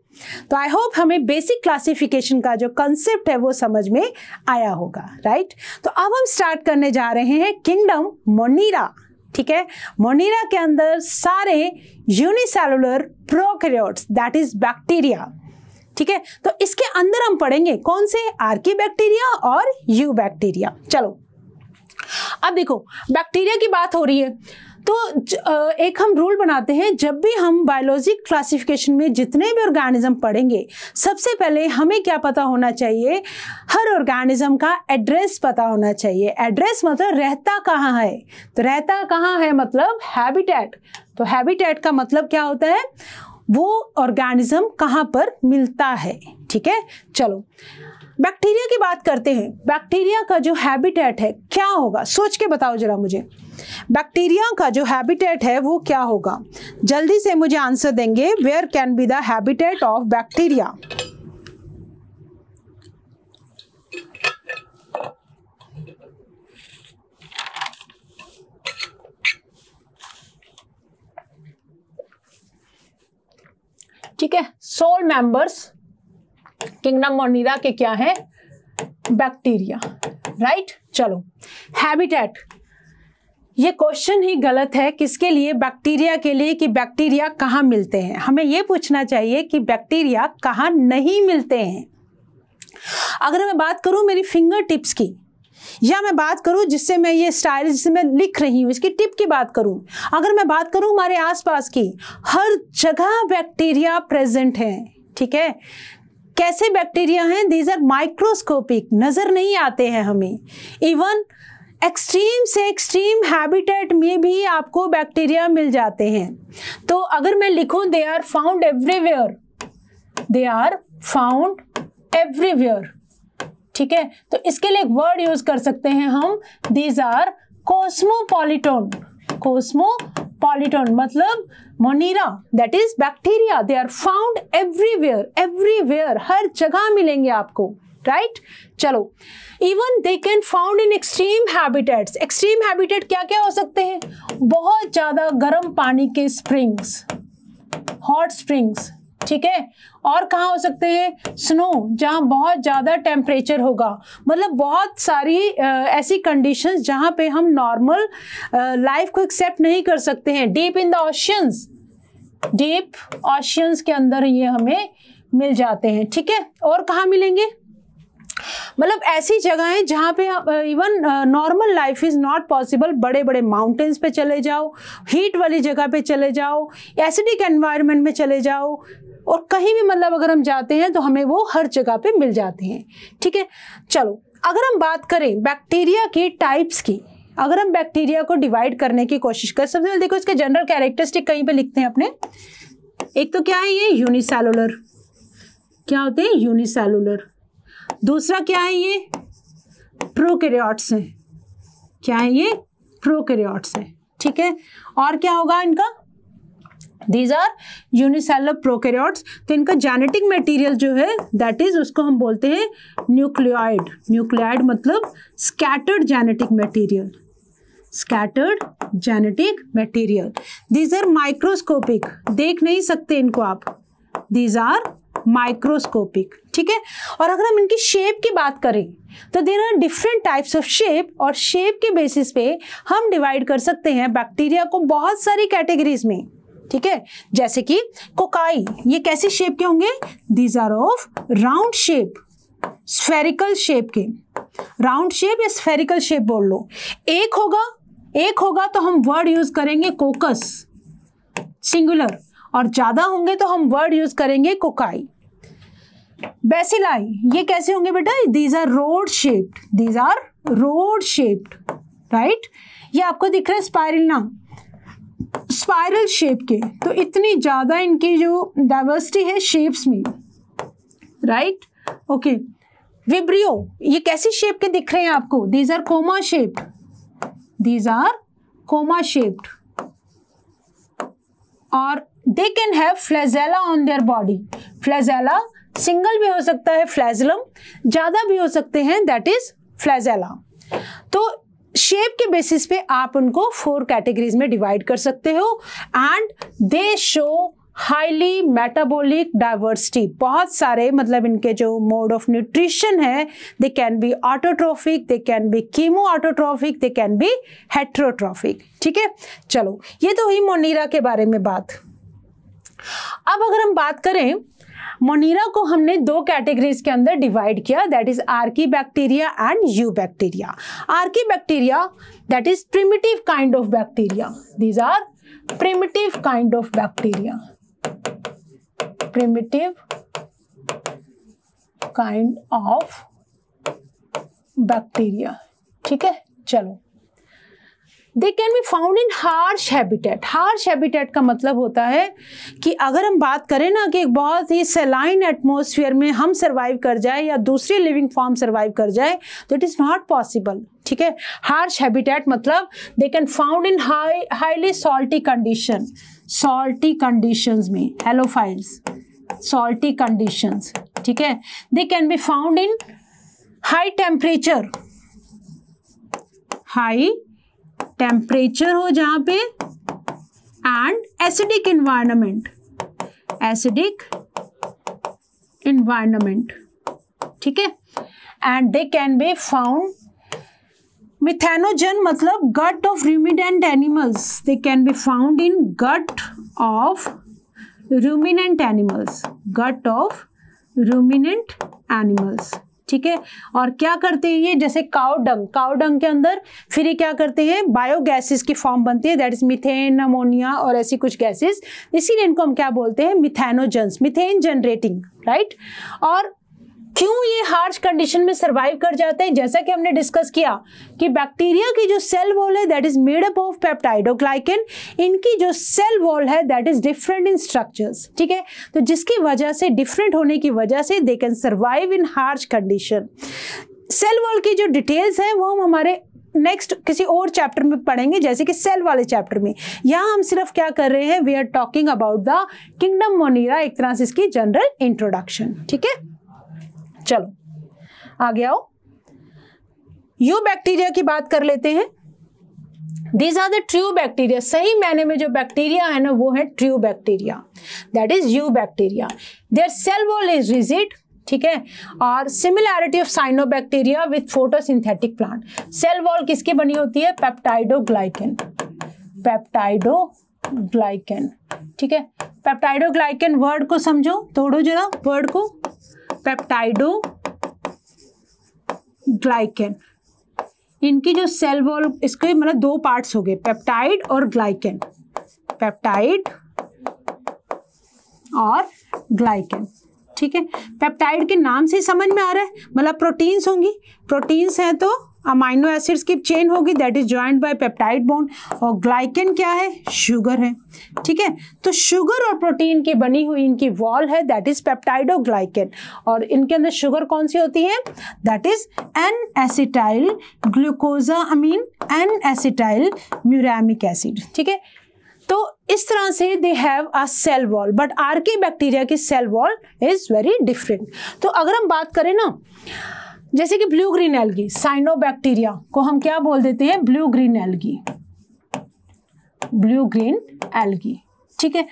A: तो आई होप हमें बेसिक क्लासिफिकेशन का जो कंसेप्ट है वो समझ में आया होगा राइट तो अब हम स्टार्ट करने जा रहे हैं किंगडम मोनीरा ठीक है मोनीरा के अंदर सारे unicellular prokaryotes that is bacteria ठीक है तो इसके अंदर हम पढ़ेंगे कौन से आर्की बैक्टीरिया और यू बैक्टीरिया चलो अब देखो बैक्टीरिया की बात हो रही है तो एक हम रूल बनाते हैं जब भी हम बायोलॉजिक क्लासिफिकेशन में जितने भी ऑर्गेनिज्म पढ़ेंगे सबसे पहले हमें क्या पता होना चाहिए हर ऑर्गेनिज्म का एड्रेस पता होना चाहिए एड्रेस मतलब रहता कहाँ है तो रहता कहाँ है मतलब हैबिटेट तो हैबिटेट का मतलब क्या होता है वो ऑर्गेनिज्म कहाँ पर मिलता है ठीक है चलो बैक्टीरिया की बात करते हैं बैक्टीरिया का जो हैबिटेट है क्या होगा सोच के बताओ जरा मुझे बैक्टीरिया का जो हैबिटेट है वो क्या होगा जल्दी से मुझे आंसर देंगे where can be the habitat of bacteria ठीक है सोल मेंबर्स किंगडम मोनिरा के क्या है बैक्टीरिया राइट चलो हैबिटेट ये क्वेश्चन ही गलत है किसके लिए बैक्टीरिया के लिए कि बैक्टीरिया कहाँ मिलते हैं हमें ये पूछना चाहिए कि बैक्टीरिया कहाँ नहीं मिलते हैं अगर मैं बात करूँ मेरी फिंगर टिप्स की या मैं बात करूँ जिससे मैं ये स्टाइल जिससे मैं लिख रही हूँ इसकी टिप की बात करूँ अगर मैं बात करूँ हमारे आसपास की हर जगह बैक्टीरिया प्रेजेंट है ठीक है कैसे बैक्टीरिया हैं दीज आर माइक्रोस्कोपिक नज़र नहीं आते हैं हमें इवन एक्सट्रीम से एक्सट्रीम हैबिटेट में भी आपको बैक्टीरिया मिल जाते हैं तो अगर मैं लिखूं they are found everywhere they are found everywhere ठीक है तो इसके लिए एक वर्ड यूज कर सकते हैं हम दीज आर कोस्मोपोलिटोन कोस्मोपोलिटोन मतलब Monera that is bacteria they are found everywhere everywhere हर जगह मिलेंगे आपको राइट चलो even they can found in extreme habitats extreme habitat क्या क्या हो सकते हैं बहुत ज़्यादा गर्म पानी के स्प्रिंग्स हॉट स्प्रिंग्स ठीक है और कहाँ हो सकते हैं स्नो जहाँ बहुत ज़्यादा टेम्परेचर होगा मतलब बहुत सारी आ, ऐसी कंडीशंस जहाँ पे हम नॉर्मल लाइफ को एक्सेप्ट नहीं कर सकते हैं deep in the oceans deep oceans के अंदर ये हमें मिल जाते हैं ठीक है और कहाँ मिलेंगे मतलब ऐसी जगहें जहाँ पे even normal life is not possible बड़े बड़े माउंटेन्स पे चले जाओ हीट वाली जगह पे चले जाओ एसिडिक एनवायरनमेंट में चले जाओ और कहीं भी मतलब अगर हम जाते हैं तो हमें वो हर जगह पे मिल जाते हैं ठीक है चलो अगर हम बात करें बैक्टीरिया के टाइप्स की अगर हम बैक्टीरिया को डिवाइड करने की कोशिश करें सबसे पहले देखो इसके जनरल कैरेक्टरिस्टिक कहीं पे लिखते हैं अपने एक तो क्या है ये यूनिसेलुलर क्या होते हैं यूनिसेलुलर दूसरा क्या है ये प्रोकैरियोट्स हैं क्या है ये प्रोकैरियोट्स हैं ठीक है और क्या होगा इनका दीज आर यूनिसेलो प्रोकेरियोट्स तो इनका जेनेटिक मटेरियल जो है दैट इज उसको हम बोलते हैं न्यूक्लियाइड न्यूक्लियाइड मतलब scattered genetic material scattered genetic material these are microscopic देख नहीं सकते इनको आप दीज आर माइक्रोस्कोपिक ठीक है और अगर हम इनकी शेप की बात करें तो there are different types of shape और शेप के बेसिस पे हम डिवाइड कर सकते हैं बैक्टीरिया को बहुत सारी कैटेगरीज में ठीक है जैसे कि कोकाई ये कैसे शेप के होंगे these are of round shape spherical shape के राउंड शेप या स्फेरिकल शेप बोल लो एक होगा एक होगा तो हम वर्ड यूज करेंगे कोकस सिंगुलर और ज्यादा होंगे तो हम वर्ड यूज करेंगे कोकाई बेसिलाई ये कैसे होंगे बेटा these are rod shaped these are rod shaped right ये आपको दिख रहा है ना स्पायरल शेप के तो इतनी ज़्यादा इनकी जो डाइवर्सिटी है शेप्स में राइट ओके विब्रियो ये कैसी शेप के दिख रहे हैं आपको these are comma shaped these are comma shaped और they can have flagella on their body flagella single भी हो सकता है फ्लैजलम ज़्यादा भी हो सकते हैं दैट इज फ्लैजेला तो शेप के बेसिस पे आप उनको फोर कैटेगरीज में डिवाइड कर सकते हो and they show highly metabolic diversity बहुत सारे मतलब इनके जो मोड ऑफ न्यूट्रिशन है they can be autotrophic they can be chemoautotrophic they can be heterotrophic ठीक है चलो ये तो हुई मोनीरा के बारे में बात अब अगर हम बात करें मोनिरा को हमने दो कैटेगरीज के अंदर डिवाइड किया that is archaebacteria and eubacteria archaebacteria that is primitive kind of bacteria these are primitive kind of bacteria primitive kind of bacteria ठीक है चलो they can be found in harsh habitat harsh habitat का मतलब होता है कि अगर हम बात करें ना कि एक बहुत ही सेलाइन एटमोसफियर में हम सर्वाइव कर जाए या दूसरे लिविंग फॉर्म सर्वाइव कर जाए तो इट इज़ नॉट पॉसिबल ठीक है हार्श हैबिटेट मतलब they can found in high highly salty condition salty conditions में एलोफाइल्स सॉल्टी कंडीशंस ठीक है they can be found in high temperature high temperature हो जहां पे and acidic environment acidic environment ठीक है and they can be found methanogen मतलब gut of ruminant animals they can be found in gut of ruminant animals gut of ruminant animals ठीक है और क्या करते हैं ये जैसे काउडंग काउडंग के अंदर फिर ये क्या करते हैं बायोगैसेस की फॉर्म बनती है दैट इज मिथेन अमोनिया और ऐसी कुछ गैसेस इसीलिए इनको हम क्या बोलते हैं मिथेनोजन्स मिथेन जनरेटिंग राइट और क्यों ये हार्श कंडीशन में सर्वाइव कर जाते हैं जैसा कि हमने डिस्कस किया कि बैक्टीरिया की जो सेल वॉल है that is made up of peptidoglycan इनकी जो सेल वॉल है that is different in structures ठीक है तो जिसकी वजह से डिफरेंट होने की वजह से they can survive in harsh condition cell wall की जो डिटेल्स हैं वो हम हमारे नेक्स्ट किसी और चैप्टर में पढ़ेंगे जैसे कि सेल वाले चैप्टर में यहाँ हम सिर्फ क्या कर रहे हैं we are talking about the kingdom Monera एक तरह से इसकी जनरल इंट्रोडक्शन ठीक है चलो आगे हो यू बैक्टीरिया की बात कर लेते हैं these are the true bacteria सही मैंने में जो बैक्टीरिया है ना वो है true bacteria that is eubacteria their cell wall is rigid ठीक है और similarity of cyanobacteria with photosynthetic plant cell wall किसकी बनी होती है पेप्टाइडोग्लाइकन पेप्टाइडोग्लाइकन ठीक है पेप्टाइडोग्लाइकन वर्ड को समझो तोड़ो जरा वर्ड को पेप्टाइडो ग्लाइकेन इनकी जो सेल वॉल इसके मतलब दो पार्ट्स हो गए पेप्टाइड और ग्लाइकेन पेप्टाइड और ग्लाइकेन ठीक है पेप्टाइड के नाम से समझ में आ रहा है मतलब प्रोटीन्स होंगी प्रोटीन्स हैं तो अमाइनो एसिड्स की चेन होगी that is joint by peptide bond और ग्लाइकेन क्या है शुगर है ठीक है तो शुगर और प्रोटीन की बनी हुई इनकी वॉल है दैट इज पेप्टाइड और ग्लाइकेन और इनके अंदर शुगर कौन सी होती है that is N acetyl glucosamine N acetyl muramic acid ठीक है तो इस तरह से they have a cell wall but archaebacteria की cell wall is very different तो अगर हम बात करें ना जैसे कि ब्लू ग्रीन एल्गी साइनोबैक्टीरिया को हम क्या बोल देते हैं blue green algae blue green algae ठीक है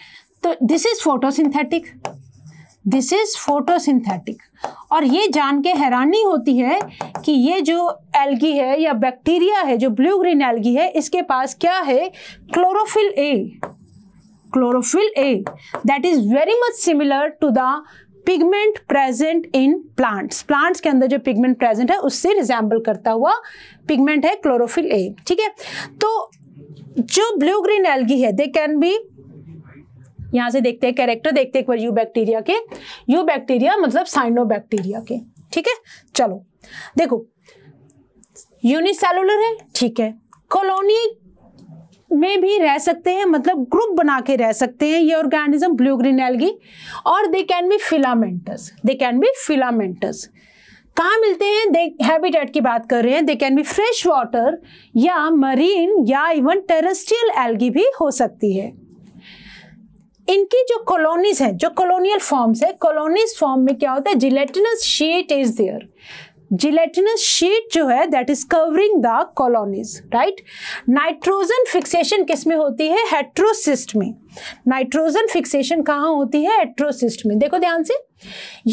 A: तो this is photosynthetic this is photosynthetic और ये जान के हैरानी होती है कि ये जो एल्गी है या बैक्टीरिया है जो ब्लू ग्रीन एल्गी है इसके पास क्या है chlorophyll a chlorophyll a that is very much similar to the pigment present in plants plants के अंदर जो पिगमेंट प्रेजेंट है उससे रिजेंबल करता हुआ पिगमेंट है क्लोरोफिल ए ठीक है तो जो ब्लू ग्रीन एल्गी है दे कैन बी यहां से देखते हैं कैरेक्टर देखते हैं एक बार यू बैक्टीरिया के यू बैक्टीरिया मतलब साइनो बैक्टीरिया के ठीक है चलो देखो यूनिसेलुलर है ठीक है कॉलोनी में भी रह सकते हैं मतलब ग्रुप बना के रह सकते हैं ये ऑर्गेनिज्म ब्लू ग्रीन एल्गी और they can be filamentous they can be filamentous कहाँ मिलते हैं दे हैबिटेट की बात कर रहे हैं they can be fresh water या मरीन या इवन टेरेस्ट्रियल एल्गी भी हो सकती है इनकी जो कॉलोनीज हैं जो कॉलोनियल फॉर्म्स है कॉलोनीज फॉर्म में क्या होता है gelatinous sheet is there gelatinous sheet जो है that is covering the colonies right nitrogen fixation किस में होती है हेट्रोसिस्ट में नाइट्रोजन फिक्सेशन कहाँ होती है हेट्रोसिस्ट में देखो ध्यान से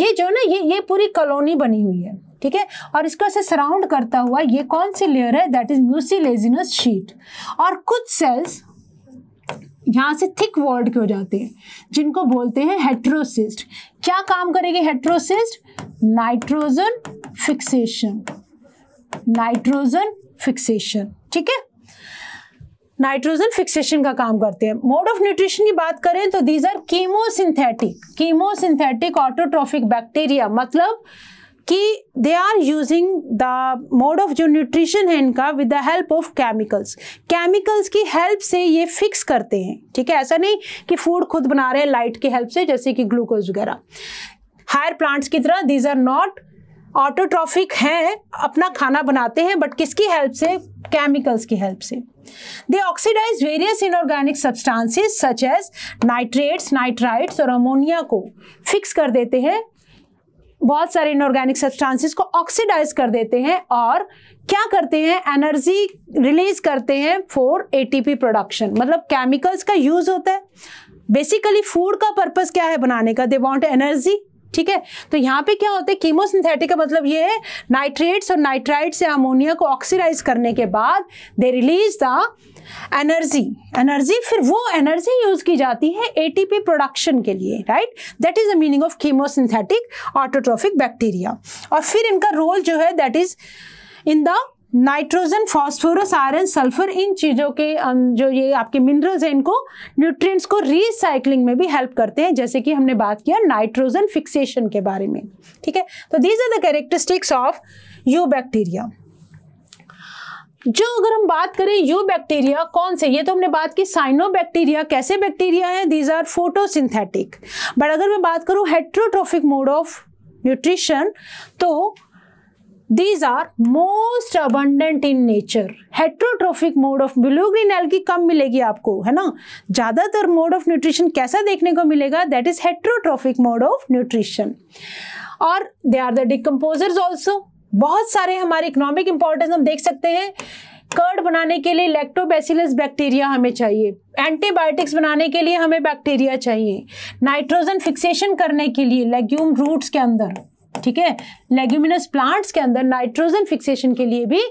A: ये जो ना ये ये पूरी कॉलोनी बनी हुई है ठीक है और इसको ऐसे सराउंड करता हुआ ये कौन सी लेयर है दैट इज म्यूसिलेजिनस शीट और कुछ सेल्स यहाँ से थिक वर्ड के हो जाते हैं जिनको बोलते हैं हेट्रोसिस्ट क्या काम करेगी heterocyst nitrogen fixation nitrogen fixation ठीक है नाइट्रोजन फिक्सेशन का काम करते हैं मोड ऑफ न्यूट्रिशन की बात करें तो these are chemosynthetic chemosynthetic autotrophic bacteria मतलब कि they are using the mode of जो न्यूट्रिशन है इनका with the help of chemicals chemicals की हेल्प से ये फिक्स करते हैं ठीक है ऐसा नहीं कि फूड खुद बना रहे हैं लाइट की हेल्प से जैसे कि ग्लूकोज वगैरह हायर प्लांट्स की तरह दीज आर नॉट ऑटोट्रॉफिक हैं अपना खाना बनाते हैं बट किसकी हेल्प से केमिकल्स की हेल्प से they oxidize various inorganic substances such as nitrates nitrites और अमोनिया को फिक्स कर देते हैं बहुत सारे इनऑर्गेनिक सब्सटेंसेस को ऑक्सीडाइज कर देते हैं और क्या करते हैं एनर्जी रिलीज करते हैं फॉर एटीपी प्रोडक्शन मतलब केमिकल्स का यूज होता है बेसिकली फूड का पर्पस क्या है बनाने का दे वांट एनर्जी ठीक है तो यहाँ पे क्या होता है कीमोसिंथेटिक का मतलब ये है नाइट्रेट्स और नाइट्राइट से अमोनिया को ऑक्सीडाइज करने के बाद they release the energy energy फिर वो एनर्जी यूज की जाती है एटीपी प्रोडक्शन के लिए right that is the meaning of chemosynthetic autotrophic bacteria और फिर इनका रोल जो है that is in the nitrogen phosphorus iron sulphur इन चीज़ों के जो ये आपके मिनरल्स हैं इनको न्यूट्रिएंट्स को रीसाइक्लिंग में भी हेल्प करते हैं जैसे कि हमने बात किया नाइट्रोजन फिक्सेशन के बारे में ठीक है तो these are the characteristics of eubacteria जो अगर हम बात करें यू बैक्टीरिया कौन से ये तो हमने बात की साइनो बैक्टीरिया कैसे बैक्टीरिया है दीज आर फोटोसिंथेटिक बट अगर मैं बात करूं हेट्रोट्रोफिक मोड ऑफ न्यूट्रिशन तो these are most abundant in nature heterotrophic mode of blue green की कम मिलेगी आपको है ना ज़्यादातर मोड ऑफ न्यूट्रिशन कैसा देखने को मिलेगा that is heterotrophic mode of nutrition और they are the decomposers also बहुत सारे हमारे इकोनॉमिक इंपॉर्टेंस हम देख सकते हैं कर्ड बनाने के लिए लैक्टोबैसिलस बैक्टीरिया हमें चाहिए एंटीबायोटिक्स बनाने के लिए हमें बैक्टीरिया चाहिए नाइट्रोजन फिक्सेशन करने के लिए लेग्यूम रूट्स के अंदर ठीक है लेग्यूमिनस प्लांट्स के अंदर नाइट्रोजन फिक्सेशन के लिए भी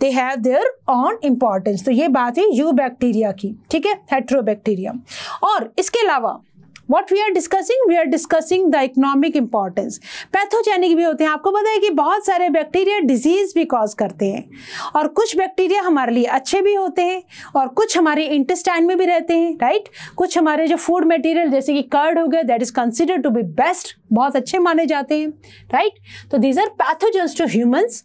A: they have their own importance तो ये बात है यू बैक्टीरिया की ठीक है हेट्रोबैक्टीरिया और इसके अलावा what we are discussing we are discussing the economic importance pathogenic भी होते हैं आपको पता है कि बहुत सारे बैक्टीरिया डिजीज भी कॉज करते हैं और कुछ बैक्टीरिया हमारे लिए अच्छे भी होते हैं और कुछ हमारे इंटेस्टाइन में भी रहते हैं राइट कुछ हमारे जो फूड मटेरियल जैसे कि कर्ड हो गया that is considered to be best बहुत अच्छे माने जाते हैं राइट तो these are pathogens to humans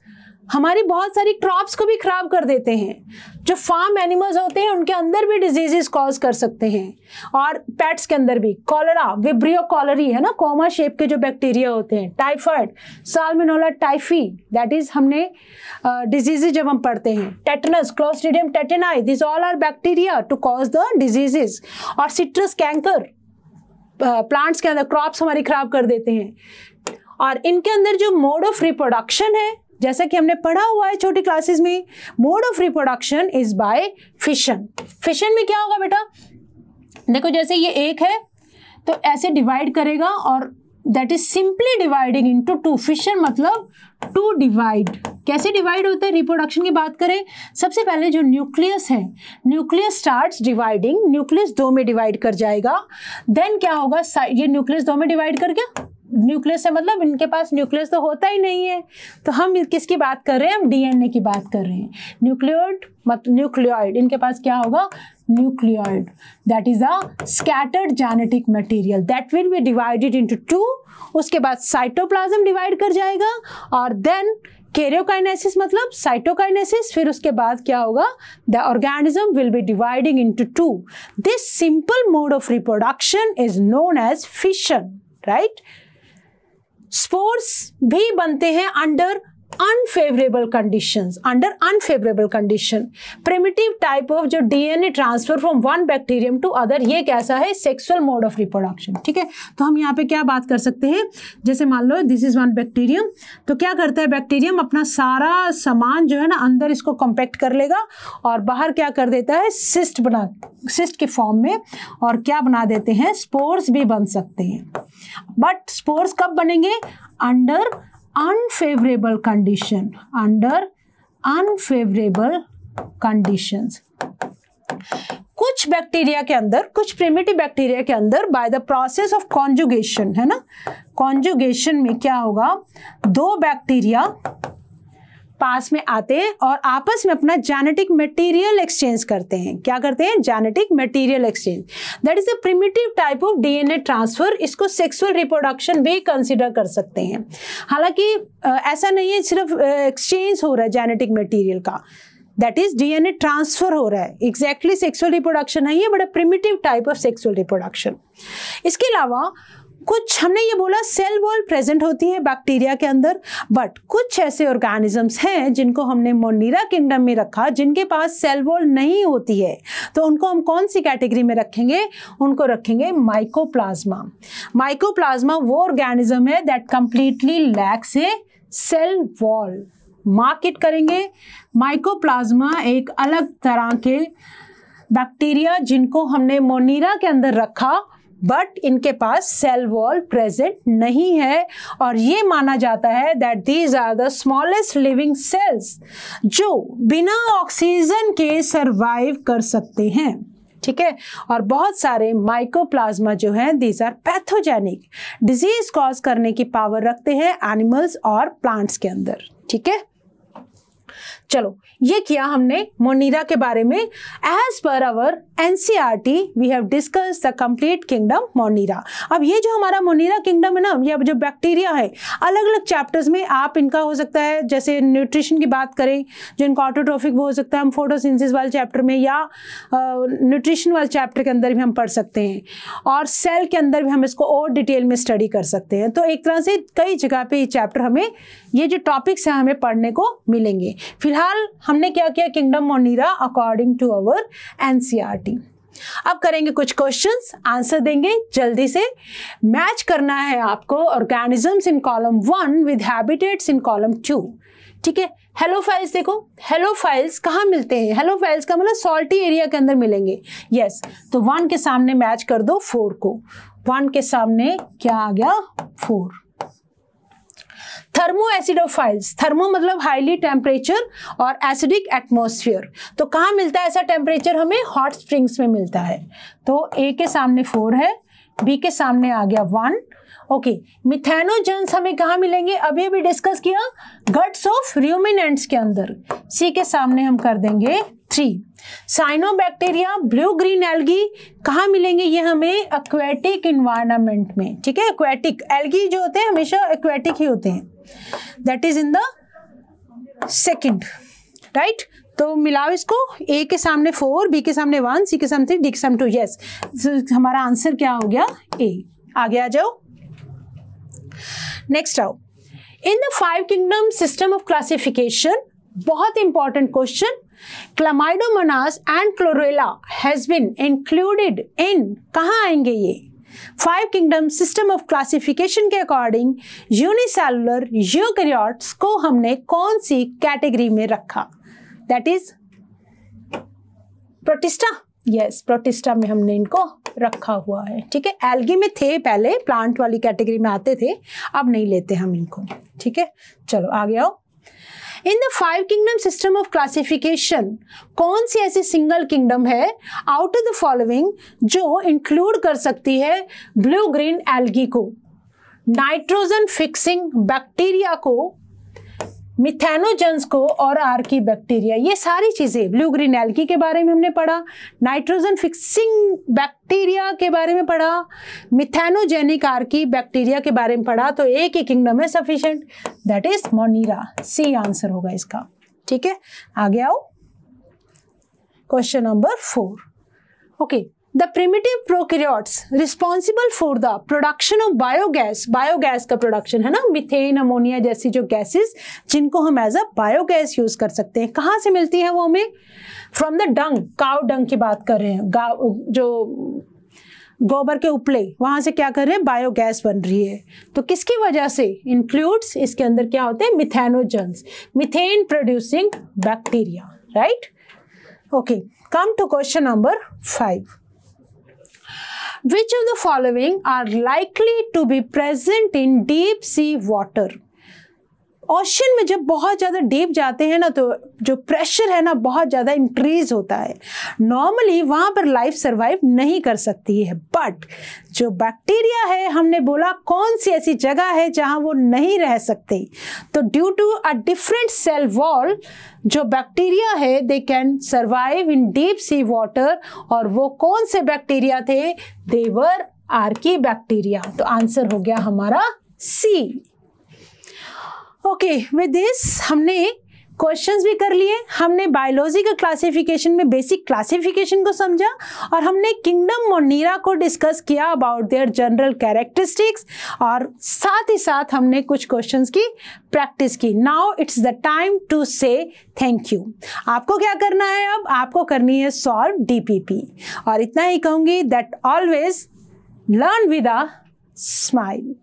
A: हमारी बहुत सारी क्रॉप्स को भी खराब कर देते हैं जो फार्म एनिमल्स होते हैं उनके अंदर भी डिजीजेस कॉज कर सकते हैं और पेट्स के अंदर भी कॉलरा विब्रियो कॉलरी है ना कोमा शेप के जो बैक्टीरिया होते हैं typhoid Salmonella typhi that is हमने डिजीजेज uh, जब हम पढ़ते हैं tetanus Clostridium tetani this all are bacteria to cause the diseases और सिट्रस कैंकर प्लांट्स के अंदर क्रॉप्स हमारी खराब कर देते हैं और इनके अंदर जो मोड ऑफ रिप्रोडक्शन है जैसा कि हमने पढ़ा हुआ है छोटी क्लासेस में mode of reproduction is by fission fission में क्या होगा बेटा देखो जैसे ये एक है तो ऐसे डिवाइड करेगा और that is simply dividing into two fission मतलब टू डिवाइड कैसे डिवाइड होते हैं रिप्रोडक्शन की बात करें सबसे पहले जो न्यूक्लियस है न्यूक्लियस स्टार्ट्स डिवाइडिंग न्यूक्लियस दो में डिवाइड कर जाएगा देन क्या होगा ये न्यूक्लियस दो में डिवाइड कर गया न्यूक्लियस है मतलब इनके पास न्यूक्लियस तो होता ही नहीं है तो हम किसकी बात कर रहे हैं हम डीएनए की बात कर रहे हैं न्यूक्लियोड मतलब न्यूक्लियोइड इनके पास क्या होगा nucleoid that is a scattered genetic material that will be divided into two उसके बाद साइटोप्लाज्म डिवाइड कर जाएगा और देन केरियोकाइनेसिस मतलब साइटोकाइनेसिस फिर उसके बाद क्या होगा the organism will be dividing into two this simple mode of reproduction is known as fission right spores भी बनते हैं under unfavourable conditions under unfavourable condition primitive type of जो DNA transfer from one bacterium to other ये कैसा है सेक्सुअल मोड ऑफ रिप्रोडक्शन ठीक है तो हम यहाँ पे क्या बात कर सकते हैं जैसे मान लो दिस इज वन बैक्टीरियम तो क्या करता है बैक्टीरियम अपना सारा सामान जो है ना अंदर इसको कॉम्पैक्ट कर लेगा और बाहर क्या कर देता है सिस्ट बना सिस्ट के फॉर्म में और क्या बना देते हैं स्पोर्स भी बन सकते हैं बट स्पोर्स कब बनेंगे अंडर unfavorable condition under unfavorable conditions कुछ बैक्टीरिया के अंदर कुछ प्रिमिटिव बैक्टीरिया के अंदर by the process of conjugation है ना कॉन्जुगेशन में क्या होगा दो बैक्टीरिया पास में आते हैं और आपस में अपना जेनेटिक मटेरियल एक्सचेंज करते हैं क्या करते हैं genetic material exchange that is a primitive type of DNA transfer इसको सेक्सुअल रिप्रोडक्शन भी कंसिडर कर सकते हैं हालांकि ऐसा नहीं है सिर्फ एक्सचेंज हो रहा है जेनेटिक मटीरियल का दैट इज ए ट्रांसफर हो रहा है एग्जैक्टली सेक्सुअल रिप्रोडक्शन नहीं है but a primitive type of sexual reproduction इसके अलावा कुछ हमने ये बोला सेल वॉल प्रेजेंट होती है बैक्टीरिया के अंदर बट कुछ ऐसे ऑर्गेनिजम्स हैं जिनको हमने मोनीरा किंगडम में रखा जिनके पास सेल वॉल नहीं होती है तो उनको हम कौन सी कैटेगरी में रखेंगे उनको रखेंगे माइकोप्लाज्मा माइकोप्लाज्मा वो ऑर्गेनिज्म है that completely lacks a cell wall mark it करेंगे माइकोप्लाज्मा एक अलग तरह के बैक्टीरिया जिनको हमने मोनीरा के अंदर रखा बट इनके पास सेल वॉल प्रेजेंट नहीं है और ये माना जाता है that these are the smallest living cells जो बिना ऑक्सीजन के सर्वाइव कर सकते हैं ठीक है और बहुत सारे माइकोप्लाज्मा जो हैं these are pathogenic disease cause करने की पावर रखते हैं एनिमल्स और प्लांट्स के अंदर ठीक है चलो ये किया हमने मोनीरा के बारे में as per our NCERT we have discuss the complete kingdom Monera अब ये जो हमारा मोनीरा किंगडम है ना ये जो बैक्टीरिया है अलग अलग चैप्टर्स में आप इनका हो सकता है जैसे न्यूट्रिशन की बात करें जो इनका ऑटोट्रोफिक वो हो सकता है हम फोटोसिंथेसिस वाले चैप्टर में या न्यूट्रिशन वाले चैप्टर के अंदर भी हम पढ़ सकते हैं और सेल के अंदर भी हम इसको और डिटेल में स्टडी कर सकते हैं तो एक तरह से कई जगह पर ये चैप्टर हमें ये जो टॉपिक्स हैं हमें पढ़ने को मिलेंगे फिलहाल फिलहाल हमने क्या किया kingdom monera according to our NCERT अब करेंगे कुछ क्वेश्चंस आंसर देंगे जल्दी से मैच करना है आपको organisms in column one with habitats in column two ठीक है हेलो फाइल्स देखो हेलो फाइल्स कहाँ मिलते हैं हेलो फाइल्स का मतलब सॉल्टी एरिया के अंदर मिलेंगे यस yes, तो वन के सामने मैच कर दो फोर को वन के सामने क्या आ गया फोर थर्मो एसिडोफाइल्स थर्मो मतलब हाईली टेम्परेचर और एसिडिक एटमोसफियर तो कहाँ मिलता है ऐसा टेम्परेचर हमें हॉट स्प्रिंग्स में मिलता है तो ए के सामने फोर है बी के सामने आ गया वन ओके मिथेनोजेंस हमें कहाँ मिलेंगे अभी अभी डिस्कस किया गट्स ऑफ र्यूमिनेंट्स के अंदर सी के सामने हम कर देंगे three cyanobacteria blue green algae कहाँ मिलेंगे ये हमें एक्वेटिक इन्वायरमेंट में ठीक है एक्वेटिक एल्गी जो होते हैं हमेशा एक्वेटिक ही होते हैं that is in the second right तो मिलाओ इसको ए के सामने फोर बी के सामने वन सी के सामने थ्री डी के सामने टू यस हमारा आंसर क्या हो गया ए आगे आ जाओ नेक्स्ट आओ in the five kingdom system of classification बहुत important question chlamydomonas and chlorella has been included in कहाँ आएंगे ये five kingdom system of classification के अकॉर्डिंग यूनिसेलुलर यूकैरियोट्स को हमने कौन सी कैटेगरी में रखा that is protista yes protista में हमने इनको रखा हुआ है ठीक है एल्गी में थे पहले प्लांट वाली कैटेगरी में आते थे अब नहीं लेते हम इनको ठीक है चलो आगे आओ in the five kingdom system of classification कौन सी ऐसी सिंगल किंगडम है आउट ऑफ द फॉलोइंग जो इंक्लूड कर सकती है ब्लू ग्रीन एल्गी को नाइट्रोजन फिक्सिंग बैक्टीरिया को मिथेनोजेंस को और आर की बैक्टीरिया ये सारी चीज़ें ब्लू ग्रीन एल्की के बारे में हमने पढ़ा नाइट्रोजन फिक्सिंग बैक्टीरिया के बारे में पढ़ा मिथेनोजेनिक आर की बैक्टीरिया के बारे में पढ़ा तो एक ही किंगडम है sufficient that is monera C answer होगा इसका ठीक है आगे आओ question number four okay the primitive prokaryotes responsible for the production of biogas biogas का प्रोडक्शन है ना मिथेन अमोनिया जैसी जो गैसेस जिनको हम एज अ बायोगैस यूज कर सकते हैं कहाँ से मिलती है वो हमें फ्रॉम द डंग काव डंग की बात कर रहे हैं जो गोबर के उपले वहाँ से क्या कर रहे हैं बायोगैस बन रही है तो किसकी वजह से इंक्लूड्स इसके अंदर क्या होते हैं methanogens methane producing bacteria right okay come to question number five Which of the following are likely to be present in deep sea water? Ocean में जब बहुत ज़्यादा डीप जाते हैं ना तो जो प्रेशर है ना बहुत ज़्यादा इंक्रीज होता है नॉर्मली वहाँ पर लाइफ सर्वाइव नहीं कर सकती है बट जो बैक्टीरिया है हमने बोला कौन सी ऐसी जगह है जहाँ वो नहीं रह सकते तो due to a different cell wall जो बैक्टीरिया है they can survive in deep sea water और वो कौन से बैक्टीरिया थे देवर आर्की बैक्टीरिया तो आंसर हो गया हमारा सी ओके विद दिस हमने क्वेश्चंस भी कर लिए हमने बायोलॉजी के क्लासिफिकेशन में बेसिक क्लासिफिकेशन को समझा और हमने किंगडम मोनीरा को डिस्कस किया अबाउट देयर जनरल कैरेक्टरिस्टिक्स और साथ ही साथ हमने कुछ क्वेश्चंस की प्रैक्टिस की now it's the time to say thank you आपको क्या करना है अब आपको करनी है सॉल्व डी और इतना ही कहूँगी that always learn with a smile